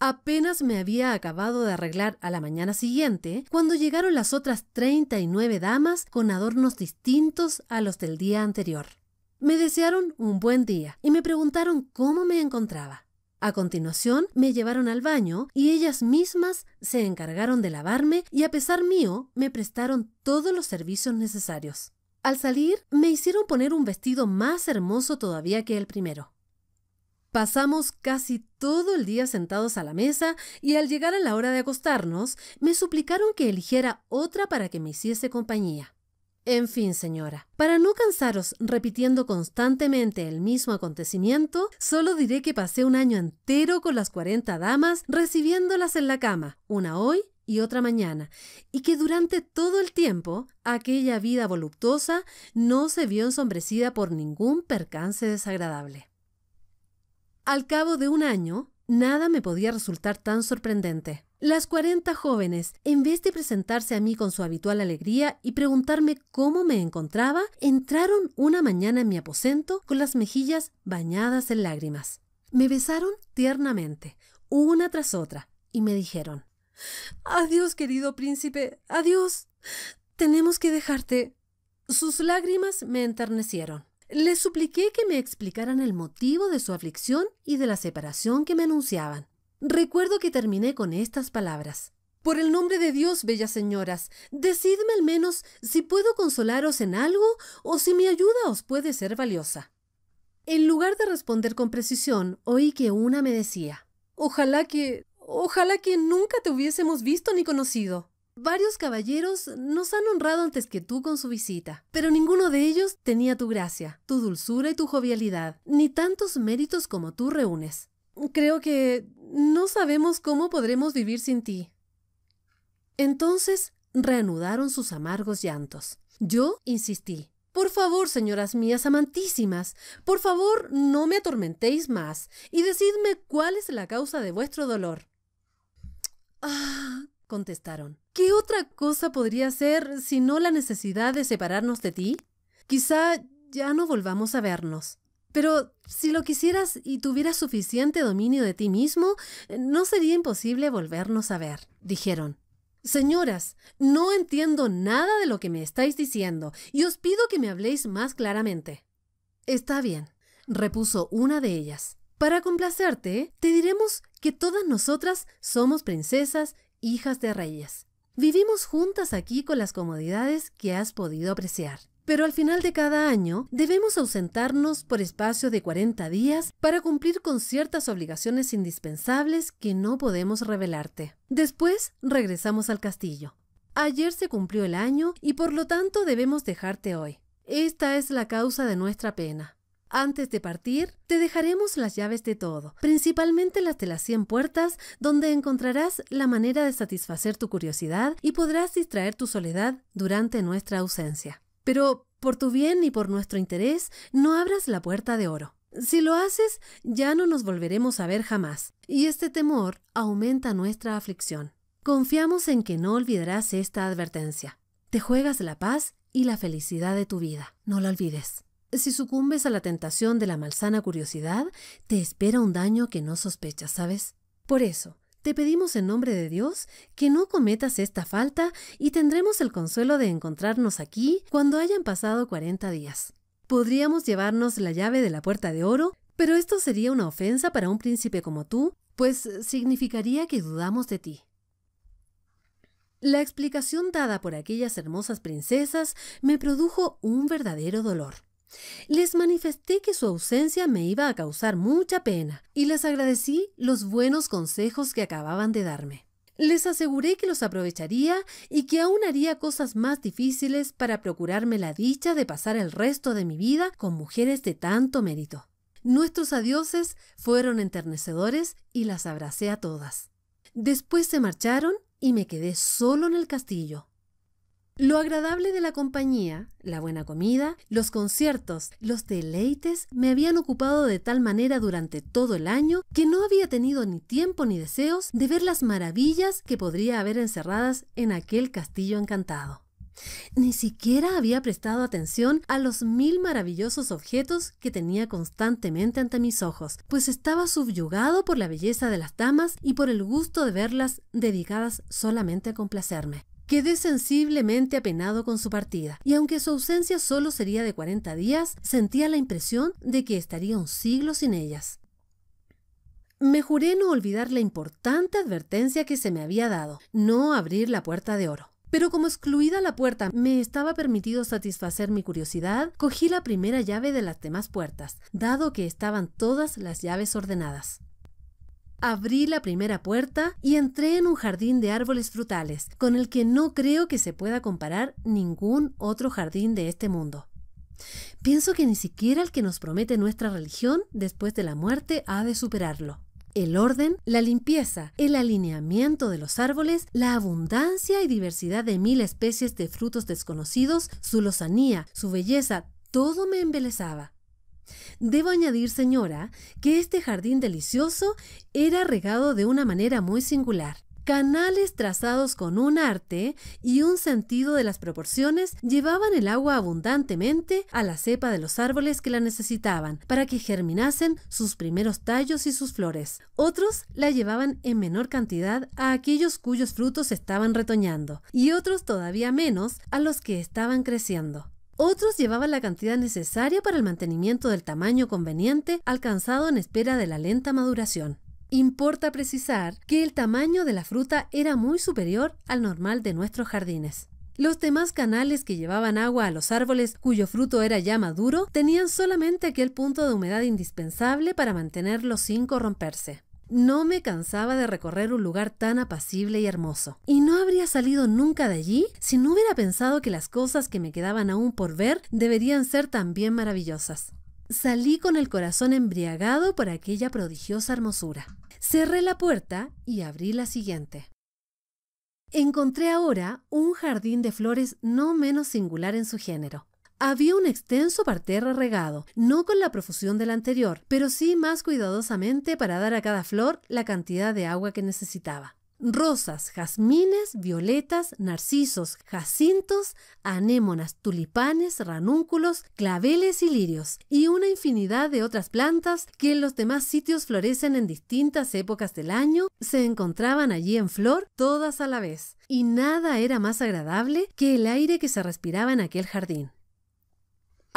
Apenas me había acabado de arreglar a la mañana siguiente cuando llegaron las otras 39 damas con adornos distintos a los del día anterior. Me desearon un buen día y me preguntaron cómo me encontraba. A continuación me llevaron al baño y ellas mismas se encargaron de lavarme y a pesar mío me prestaron todos los servicios necesarios. Al salir me hicieron poner un vestido más hermoso todavía que el primero. Pasamos casi todo el día sentados a la mesa y al llegar a la hora de acostarnos me suplicaron que eligiera otra para que me hiciese compañía. En fin, señora, para no cansaros repitiendo constantemente el mismo acontecimiento, solo diré que pasé un año entero con las 40 damas recibiéndolas en la cama, una hoy y otra mañana, y que durante todo el tiempo aquella vida voluptuosa no se vio ensombrecida por ningún percance desagradable. Al cabo de un año, nada me podía resultar tan sorprendente. Las 40 jóvenes, en vez de presentarse a mí con su habitual alegría y preguntarme cómo me encontraba, entraron una mañana en mi aposento con las mejillas bañadas en lágrimas. Me besaron tiernamente, una tras otra, y me dijeron, Adiós, querido príncipe, adiós. Tenemos que dejarte. Sus lágrimas me enternecieron. Les supliqué que me explicaran el motivo de su aflicción y de la separación que me anunciaban. Recuerdo que terminé con estas palabras. Por el nombre de Dios, bellas señoras, decidme al menos si puedo consolaros en algo o si mi ayuda os puede ser valiosa. En lugar de responder con precisión, oí que una me decía, Ojalá que... ojalá que nunca te hubiésemos visto ni conocido. Varios caballeros nos han honrado antes que tú con su visita, pero ninguno de ellos tenía tu gracia, tu dulzura y tu jovialidad, ni tantos méritos como tú reúnes. Creo que no sabemos cómo podremos vivir sin ti. Entonces reanudaron sus amargos llantos. Yo insistí. Por favor, señoras mías amantísimas, por favor no me atormentéis más y decidme cuál es la causa de vuestro dolor. Ah, contestaron. ¿Qué otra cosa podría ser sino la necesidad de separarnos de ti? Quizá ya no volvamos a vernos. Pero si lo quisieras y tuvieras suficiente dominio de ti mismo, eh, no sería imposible volvernos a ver, dijeron. Señoras, no entiendo nada de lo que me estáis diciendo, y os pido que me habléis más claramente. Está bien, repuso una de ellas. Para complacerte, te diremos que todas nosotras somos princesas, hijas de reyes. Vivimos juntas aquí con las comodidades que has podido apreciar pero al final de cada año debemos ausentarnos por espacio de 40 días para cumplir con ciertas obligaciones indispensables que no podemos revelarte. Después regresamos al castillo. Ayer se cumplió el año y por lo tanto debemos dejarte hoy. Esta es la causa de nuestra pena. Antes de partir, te dejaremos las llaves de todo, principalmente las de las 100 puertas, donde encontrarás la manera de satisfacer tu curiosidad y podrás distraer tu soledad durante nuestra ausencia. Pero por tu bien y por nuestro interés, no abras la puerta de oro. Si lo haces, ya no nos volveremos a ver jamás, y este temor aumenta nuestra aflicción. Confiamos en que no olvidarás esta advertencia. Te juegas la paz y la felicidad de tu vida, no la olvides. Si sucumbes a la tentación de la malsana curiosidad, te espera un daño que no sospechas, ¿sabes? Por eso, te pedimos en nombre de Dios que no cometas esta falta y tendremos el consuelo de encontrarnos aquí cuando hayan pasado 40 días. Podríamos llevarnos la llave de la puerta de oro, pero esto sería una ofensa para un príncipe como tú, pues significaría que dudamos de ti. La explicación dada por aquellas hermosas princesas me produjo un verdadero dolor. Les manifesté que su ausencia me iba a causar mucha pena y les agradecí los buenos consejos que acababan de darme. Les aseguré que los aprovecharía y que aún haría cosas más difíciles para procurarme la dicha de pasar el resto de mi vida con mujeres de tanto mérito. Nuestros adioses fueron enternecedores y las abracé a todas. Después se marcharon y me quedé solo en el castillo. Lo agradable de la compañía, la buena comida, los conciertos, los deleites me habían ocupado de tal manera durante todo el año que no había tenido ni tiempo ni deseos de ver las maravillas que podría haber encerradas en aquel castillo encantado. Ni siquiera había prestado atención a los mil maravillosos objetos que tenía constantemente ante mis ojos, pues estaba subyugado por la belleza de las damas y por el gusto de verlas dedicadas solamente a complacerme. Quedé sensiblemente apenado con su partida, y aunque su ausencia solo sería de 40 días, sentía la impresión de que estaría un siglo sin ellas. Me juré no olvidar la importante advertencia que se me había dado, no abrir la puerta de oro. Pero como excluida la puerta me estaba permitido satisfacer mi curiosidad, cogí la primera llave de las demás puertas, dado que estaban todas las llaves ordenadas. Abrí la primera puerta y entré en un jardín de árboles frutales, con el que no creo que se pueda comparar ningún otro jardín de este mundo. Pienso que ni siquiera el que nos promete nuestra religión después de la muerte ha de superarlo. El orden, la limpieza, el alineamiento de los árboles, la abundancia y diversidad de mil especies de frutos desconocidos, su lozanía, su belleza, todo me embelesaba. Debo añadir, señora, que este jardín delicioso era regado de una manera muy singular. Canales trazados con un arte y un sentido de las proporciones llevaban el agua abundantemente a la cepa de los árboles que la necesitaban para que germinasen sus primeros tallos y sus flores. Otros la llevaban en menor cantidad a aquellos cuyos frutos estaban retoñando y otros todavía menos a los que estaban creciendo. Otros llevaban la cantidad necesaria para el mantenimiento del tamaño conveniente alcanzado en espera de la lenta maduración. Importa precisar que el tamaño de la fruta era muy superior al normal de nuestros jardines. Los demás canales que llevaban agua a los árboles cuyo fruto era ya maduro tenían solamente aquel punto de humedad indispensable para mantenerlo sin corromperse. No me cansaba de recorrer un lugar tan apacible y hermoso, y no habría salido nunca de allí si no hubiera pensado que las cosas que me quedaban aún por ver deberían ser también maravillosas. Salí con el corazón embriagado por aquella prodigiosa hermosura. Cerré la puerta y abrí la siguiente. Encontré ahora un jardín de flores no menos singular en su género. Había un extenso parterre regado, no con la profusión del anterior, pero sí más cuidadosamente para dar a cada flor la cantidad de agua que necesitaba. Rosas, jazmines, violetas, narcisos, jacintos, anémonas, tulipanes, ranúnculos, claveles y lirios, y una infinidad de otras plantas que en los demás sitios florecen en distintas épocas del año, se encontraban allí en flor todas a la vez, y nada era más agradable que el aire que se respiraba en aquel jardín.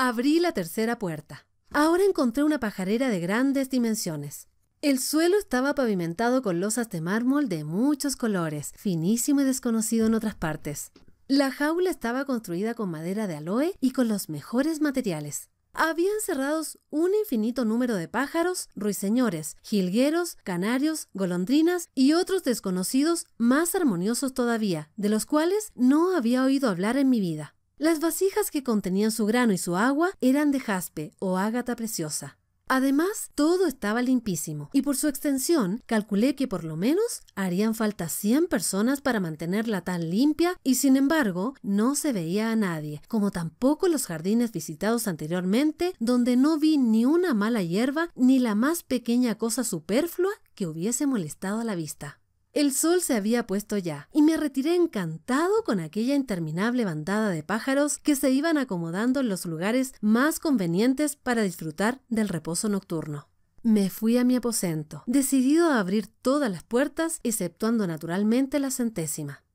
Abrí la tercera puerta. Ahora encontré una pajarera de grandes dimensiones. El suelo estaba pavimentado con losas de mármol de muchos colores, finísimo y desconocido en otras partes. La jaula estaba construida con madera de aloe y con los mejores materiales. Habían cerrados un infinito número de pájaros, ruiseñores, jilgueros, canarios, golondrinas y otros desconocidos más armoniosos todavía, de los cuales no había oído hablar en mi vida. Las vasijas que contenían su grano y su agua eran de jaspe o ágata preciosa. Además, todo estaba limpísimo y por su extensión calculé que por lo menos harían falta 100 personas para mantenerla tan limpia y sin embargo no se veía a nadie, como tampoco los jardines visitados anteriormente donde no vi ni una mala hierba ni la más pequeña cosa superflua que hubiese molestado a la vista. El sol se había puesto ya, y me retiré encantado con aquella interminable bandada de pájaros que se iban acomodando en los lugares más convenientes para disfrutar del reposo nocturno. Me fui a mi aposento, decidido a abrir todas las puertas, exceptuando naturalmente la centésima.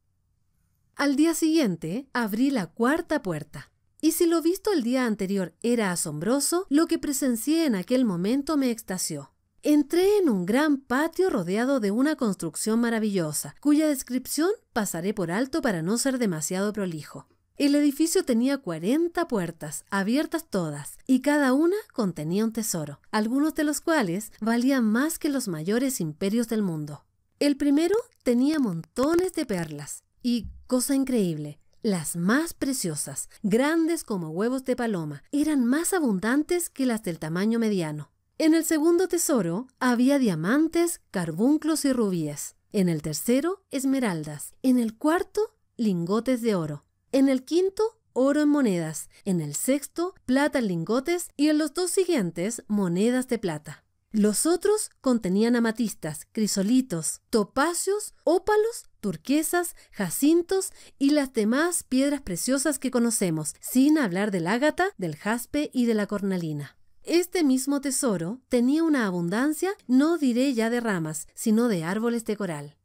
Al día siguiente, abrí la cuarta puerta. Y si lo visto el día anterior era asombroso, lo que presencié en aquel momento me extasió. Entré en un gran patio rodeado de una construcción maravillosa, cuya descripción pasaré por alto para no ser demasiado prolijo. El edificio tenía 40 puertas, abiertas todas, y cada una contenía un tesoro, algunos de los cuales valían más que los mayores imperios del mundo. El primero tenía montones de perlas y, cosa increíble, las más preciosas, grandes como huevos de paloma, eran más abundantes que las del tamaño mediano. En el segundo tesoro había diamantes, carbunclos y rubíes. En el tercero, esmeraldas. En el cuarto, lingotes de oro. En el quinto, oro en monedas. En el sexto, plata en lingotes. Y en los dos siguientes, monedas de plata. Los otros contenían amatistas, crisolitos, topacios, ópalos, turquesas, jacintos y las demás piedras preciosas que conocemos, sin hablar del ágata, del jaspe y de la cornalina. Este mismo tesoro tenía una abundancia, no diré ya de ramas, sino de árboles de coral.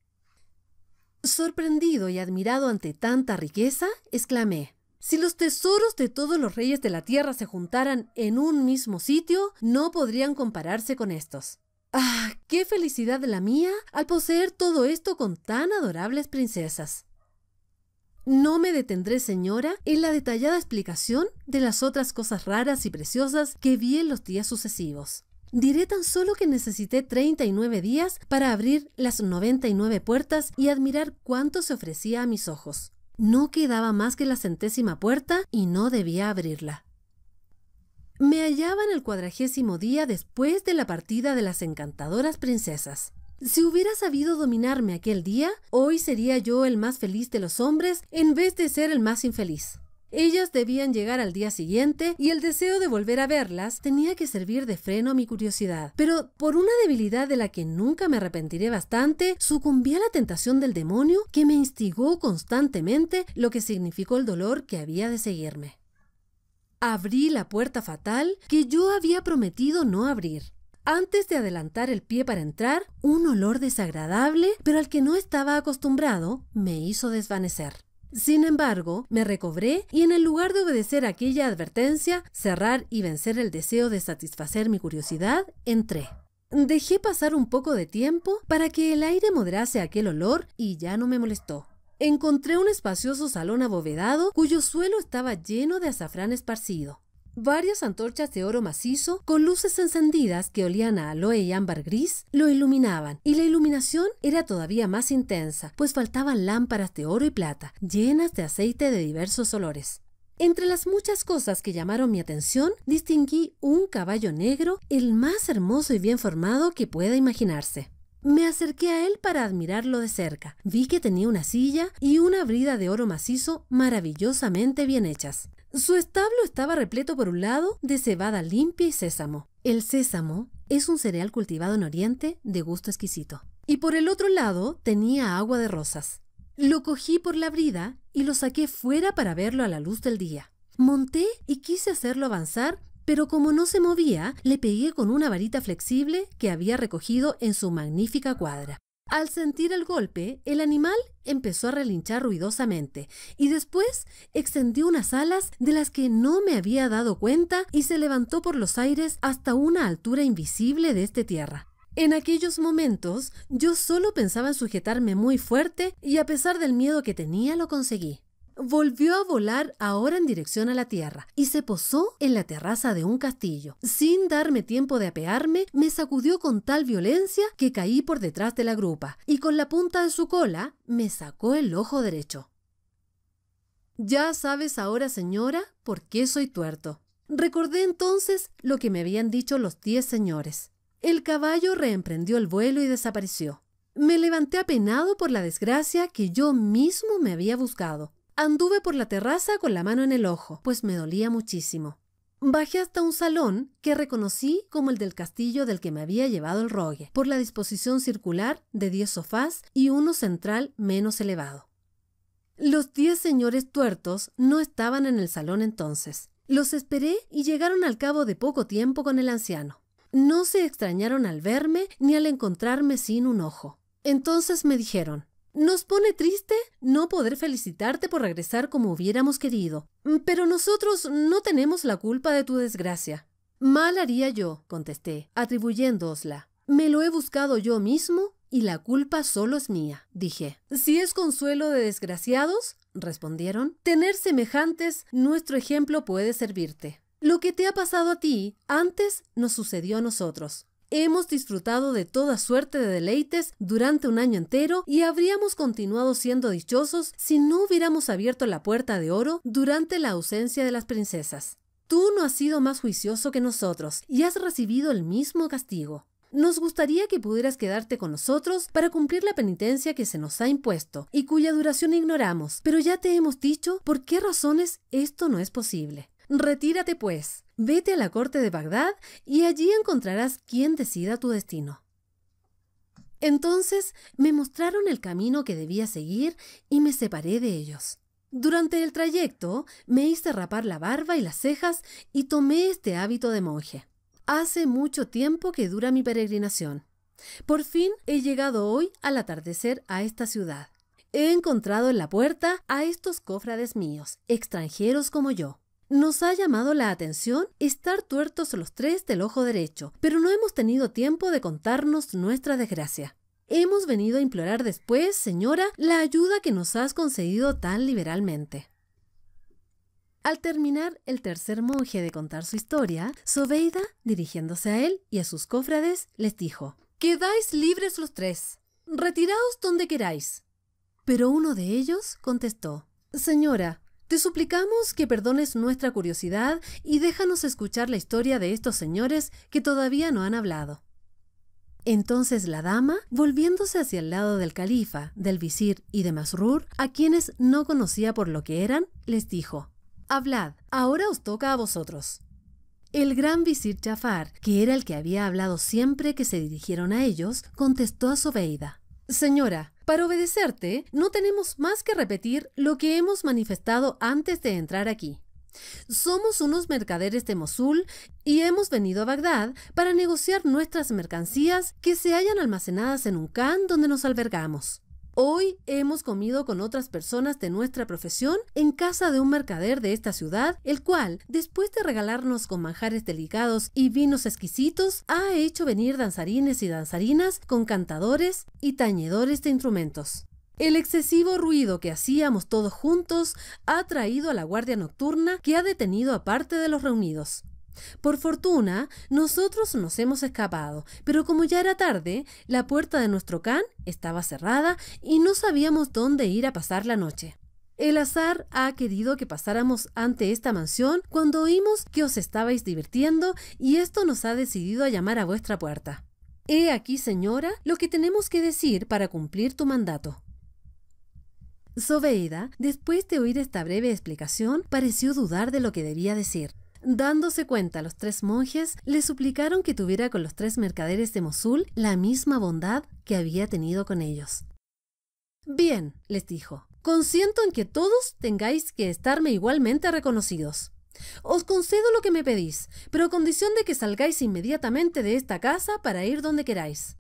Sorprendido y admirado ante tanta riqueza, exclamé, si los tesoros de todos los reyes de la tierra se juntaran en un mismo sitio, no podrían compararse con estos. ¡Ah! ¡Qué felicidad la mía al poseer todo esto con tan adorables princesas! No me detendré, señora, en la detallada explicación de las otras cosas raras y preciosas que vi en los días sucesivos. Diré tan solo que necesité 39 días para abrir las 99 puertas y admirar cuánto se ofrecía a mis ojos. No quedaba más que la centésima puerta y no debía abrirla. Me hallaba en el cuadragésimo día después de la partida de las encantadoras princesas. Si hubiera sabido dominarme aquel día, hoy sería yo el más feliz de los hombres en vez de ser el más infeliz. Ellas debían llegar al día siguiente y el deseo de volver a verlas tenía que servir de freno a mi curiosidad. Pero por una debilidad de la que nunca me arrepentiré bastante, sucumbí a la tentación del demonio que me instigó constantemente, lo que significó el dolor que había de seguirme. Abrí la puerta fatal que yo había prometido no abrir. Antes de adelantar el pie para entrar, un olor desagradable, pero al que no estaba acostumbrado, me hizo desvanecer. Sin embargo, me recobré y en el lugar de obedecer aquella advertencia, cerrar y vencer el deseo de satisfacer mi curiosidad, entré. Dejé pasar un poco de tiempo para que el aire moderase aquel olor y ya no me molestó. Encontré un espacioso salón abovedado cuyo suelo estaba lleno de azafrán esparcido. Varias antorchas de oro macizo con luces encendidas que olían a aloe y ámbar gris lo iluminaban, y la iluminación era todavía más intensa, pues faltaban lámparas de oro y plata, llenas de aceite de diversos olores. Entre las muchas cosas que llamaron mi atención, distinguí un caballo negro, el más hermoso y bien formado que pueda imaginarse. Me acerqué a él para admirarlo de cerca. Vi que tenía una silla y una brida de oro macizo maravillosamente bien hechas. Su establo estaba repleto por un lado de cebada limpia y sésamo. El sésamo es un cereal cultivado en Oriente de gusto exquisito. Y por el otro lado tenía agua de rosas. Lo cogí por la brida y lo saqué fuera para verlo a la luz del día. Monté y quise hacerlo avanzar pero como no se movía, le pegué con una varita flexible que había recogido en su magnífica cuadra. Al sentir el golpe, el animal empezó a relinchar ruidosamente y después extendió unas alas de las que no me había dado cuenta y se levantó por los aires hasta una altura invisible de este tierra. En aquellos momentos yo solo pensaba en sujetarme muy fuerte y a pesar del miedo que tenía lo conseguí. Volvió a volar ahora en dirección a la tierra y se posó en la terraza de un castillo. Sin darme tiempo de apearme, me sacudió con tal violencia que caí por detrás de la grupa y con la punta de su cola me sacó el ojo derecho. Ya sabes ahora, señora, por qué soy tuerto. Recordé entonces lo que me habían dicho los diez señores. El caballo reemprendió el vuelo y desapareció. Me levanté apenado por la desgracia que yo mismo me había buscado. Anduve por la terraza con la mano en el ojo, pues me dolía muchísimo. Bajé hasta un salón que reconocí como el del castillo del que me había llevado el rogue, por la disposición circular de diez sofás y uno central menos elevado. Los diez señores tuertos no estaban en el salón entonces. Los esperé y llegaron al cabo de poco tiempo con el anciano. No se extrañaron al verme ni al encontrarme sin un ojo. Entonces me dijeron nos pone triste no poder felicitarte por regresar como hubiéramos querido, mm, pero nosotros no tenemos la culpa de tu desgracia. Mal haría yo, contesté, atribuyéndosla. Me lo he buscado yo mismo y la culpa solo es mía, dije. Si es consuelo de desgraciados, respondieron, tener semejantes, nuestro ejemplo puede servirte. Lo que te ha pasado a ti antes nos sucedió a nosotros. Hemos disfrutado de toda suerte de deleites durante un año entero y habríamos continuado siendo dichosos si no hubiéramos abierto la puerta de oro durante la ausencia de las princesas. Tú no has sido más juicioso que nosotros y has recibido el mismo castigo. Nos gustaría que pudieras quedarte con nosotros para cumplir la penitencia que se nos ha impuesto y cuya duración ignoramos, pero ya te hemos dicho por qué razones esto no es posible. Retírate, pues. Vete a la corte de Bagdad y allí encontrarás quien decida tu destino. Entonces me mostraron el camino que debía seguir y me separé de ellos. Durante el trayecto me hice rapar la barba y las cejas y tomé este hábito de monje. Hace mucho tiempo que dura mi peregrinación. Por fin he llegado hoy al atardecer a esta ciudad. He encontrado en la puerta a estos cofrades míos, extranjeros como yo. Nos ha llamado la atención estar tuertos los tres del ojo derecho, pero no hemos tenido tiempo de contarnos nuestra desgracia. Hemos venido a implorar después, señora, la ayuda que nos has concedido tan liberalmente. Al terminar el tercer monje de contar su historia, Sobeida, dirigiéndose a él y a sus cofrades, les dijo, Quedáis libres los tres. Retiraos donde queráis. Pero uno de ellos contestó, Señora, te suplicamos que perdones nuestra curiosidad y déjanos escuchar la historia de estos señores que todavía no han hablado. Entonces la dama, volviéndose hacia el lado del califa, del visir y de Masrur, a quienes no conocía por lo que eran, les dijo, Hablad, ahora os toca a vosotros. El gran visir Jafar, que era el que había hablado siempre que se dirigieron a ellos, contestó a Sobeida, Señora, para obedecerte, no tenemos más que repetir lo que hemos manifestado antes de entrar aquí. Somos unos mercaderes de Mosul y hemos venido a Bagdad para negociar nuestras mercancías que se hayan almacenadas en un can donde nos albergamos. Hoy hemos comido con otras personas de nuestra profesión en casa de un mercader de esta ciudad, el cual, después de regalarnos con manjares delicados y vinos exquisitos, ha hecho venir danzarines y danzarinas con cantadores y tañedores de instrumentos. El excesivo ruido que hacíamos todos juntos ha traído a la guardia nocturna que ha detenido a parte de los reunidos. Por fortuna, nosotros nos hemos escapado, pero como ya era tarde, la puerta de nuestro can estaba cerrada y no sabíamos dónde ir a pasar la noche. El azar ha querido que pasáramos ante esta mansión cuando oímos que os estabais divirtiendo y esto nos ha decidido a llamar a vuestra puerta. He aquí, señora, lo que tenemos que decir para cumplir tu mandato. zobeida después de oír esta breve explicación, pareció dudar de lo que debía decir. Dándose cuenta los tres monjes, le suplicaron que tuviera con los tres mercaderes de Mosul la misma bondad que había tenido con ellos. Bien, les dijo, consiento en que todos tengáis que estarme igualmente reconocidos. Os concedo lo que me pedís, pero a condición de que salgáis inmediatamente de esta casa para ir donde queráis.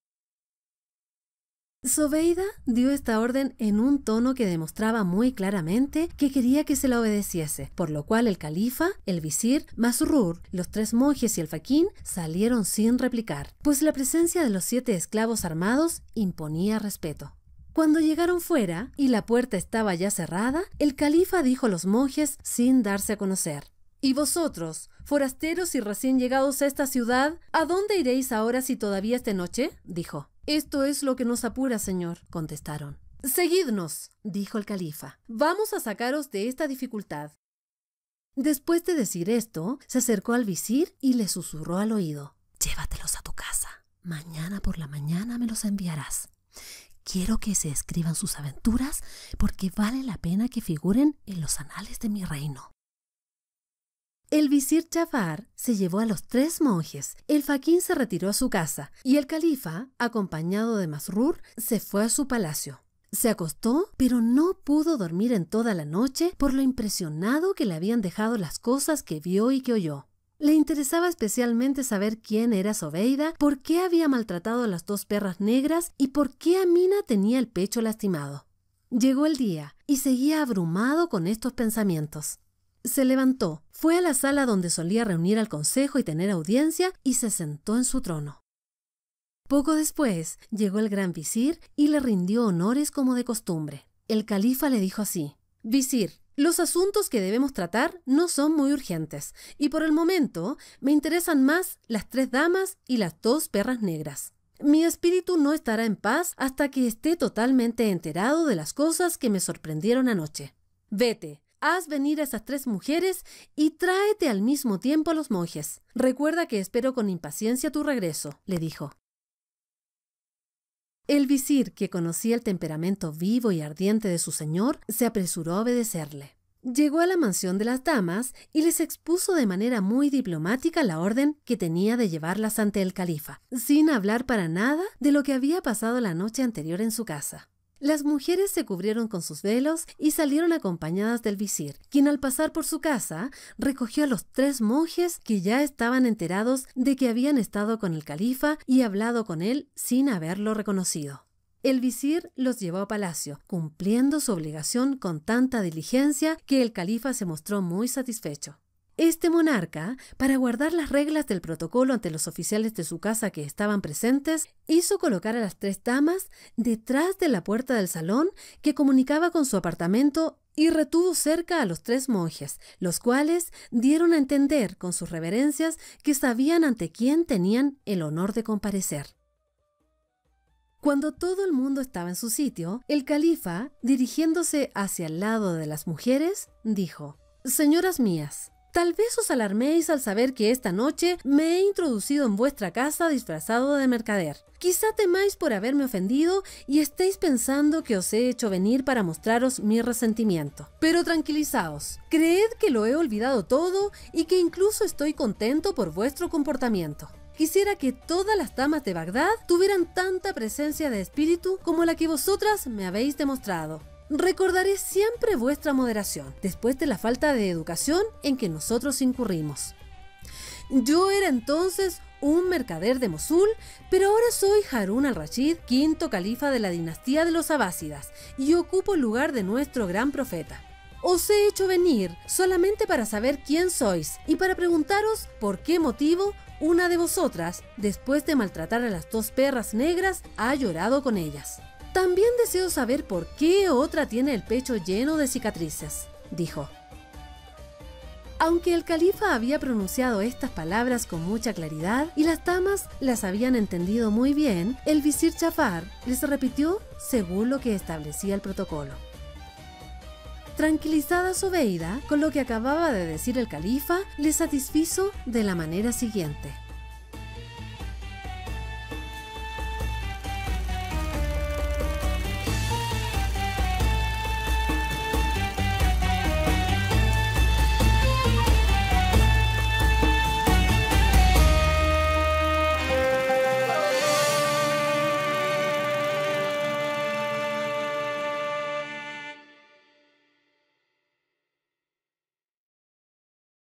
Zobeida dio esta orden en un tono que demostraba muy claramente que quería que se la obedeciese, por lo cual el califa, el visir, Masrur, los tres monjes y el faquín salieron sin replicar, pues la presencia de los siete esclavos armados imponía respeto. Cuando llegaron fuera y la puerta estaba ya cerrada, el califa dijo a los monjes sin darse a conocer: ¿Y vosotros, forasteros y recién llegados a esta ciudad, a dónde iréis ahora si todavía es de noche? dijo. Esto es lo que nos apura, señor, contestaron. Seguidnos, dijo el califa. Vamos a sacaros de esta dificultad. Después de decir esto, se acercó al visir y le susurró al oído. Llévatelos a tu casa. Mañana por la mañana me los enviarás. Quiero que se escriban sus aventuras porque vale la pena que figuren en los anales de mi reino. El visir Jafar se llevó a los tres monjes, el faquín se retiró a su casa y el califa, acompañado de Masrur, se fue a su palacio. Se acostó, pero no pudo dormir en toda la noche por lo impresionado que le habían dejado las cosas que vio y que oyó. Le interesaba especialmente saber quién era Sobeida, por qué había maltratado a las dos perras negras y por qué Amina tenía el pecho lastimado. Llegó el día y seguía abrumado con estos pensamientos. Se levantó, fue a la sala donde solía reunir al consejo y tener audiencia y se sentó en su trono. Poco después llegó el gran visir y le rindió honores como de costumbre. El califa le dijo así, Visir, los asuntos que debemos tratar no son muy urgentes y por el momento me interesan más las tres damas y las dos perras negras. Mi espíritu no estará en paz hasta que esté totalmente enterado de las cosas que me sorprendieron anoche. Vete, haz venir a esas tres mujeres y tráete al mismo tiempo a los monjes. Recuerda que espero con impaciencia tu regreso, le dijo. El visir, que conocía el temperamento vivo y ardiente de su señor, se apresuró a obedecerle. Llegó a la mansión de las damas y les expuso de manera muy diplomática la orden que tenía de llevarlas ante el califa, sin hablar para nada de lo que había pasado la noche anterior en su casa. Las mujeres se cubrieron con sus velos y salieron acompañadas del visir, quien al pasar por su casa recogió a los tres monjes que ya estaban enterados de que habían estado con el califa y hablado con él sin haberlo reconocido. El visir los llevó a palacio, cumpliendo su obligación con tanta diligencia que el califa se mostró muy satisfecho. Este monarca, para guardar las reglas del protocolo ante los oficiales de su casa que estaban presentes, hizo colocar a las tres damas detrás de la puerta del salón que comunicaba con su apartamento y retuvo cerca a los tres monjes, los cuales dieron a entender con sus reverencias que sabían ante quién tenían el honor de comparecer. Cuando todo el mundo estaba en su sitio, el califa, dirigiéndose hacia el lado de las mujeres, dijo, Señoras mías, Tal vez os alarméis al saber que esta noche me he introducido en vuestra casa disfrazado de mercader. Quizá temáis por haberme ofendido y estéis pensando que os he hecho venir para mostraros mi resentimiento. Pero tranquilizaos, creed que lo he olvidado todo y que incluso estoy contento por vuestro comportamiento. Quisiera que todas las damas de Bagdad tuvieran tanta presencia de espíritu como la que vosotras me habéis demostrado. Recordaré siempre vuestra moderación, después de la falta de educación en que nosotros incurrimos. Yo era entonces un mercader de Mosul, pero ahora soy Harun al-Rashid, quinto califa de la dinastía de los abásidas, y ocupo el lugar de nuestro gran profeta. Os he hecho venir solamente para saber quién sois y para preguntaros por qué motivo una de vosotras, después de maltratar a las dos perras negras, ha llorado con ellas. También deseo saber por qué otra tiene el pecho lleno de cicatrices, dijo. Aunque el califa había pronunciado estas palabras con mucha claridad y las damas las habían entendido muy bien, el visir Chafar les repitió según lo que establecía el protocolo. Tranquilizada su veida con lo que acababa de decir el califa, le satisfizo de la manera siguiente.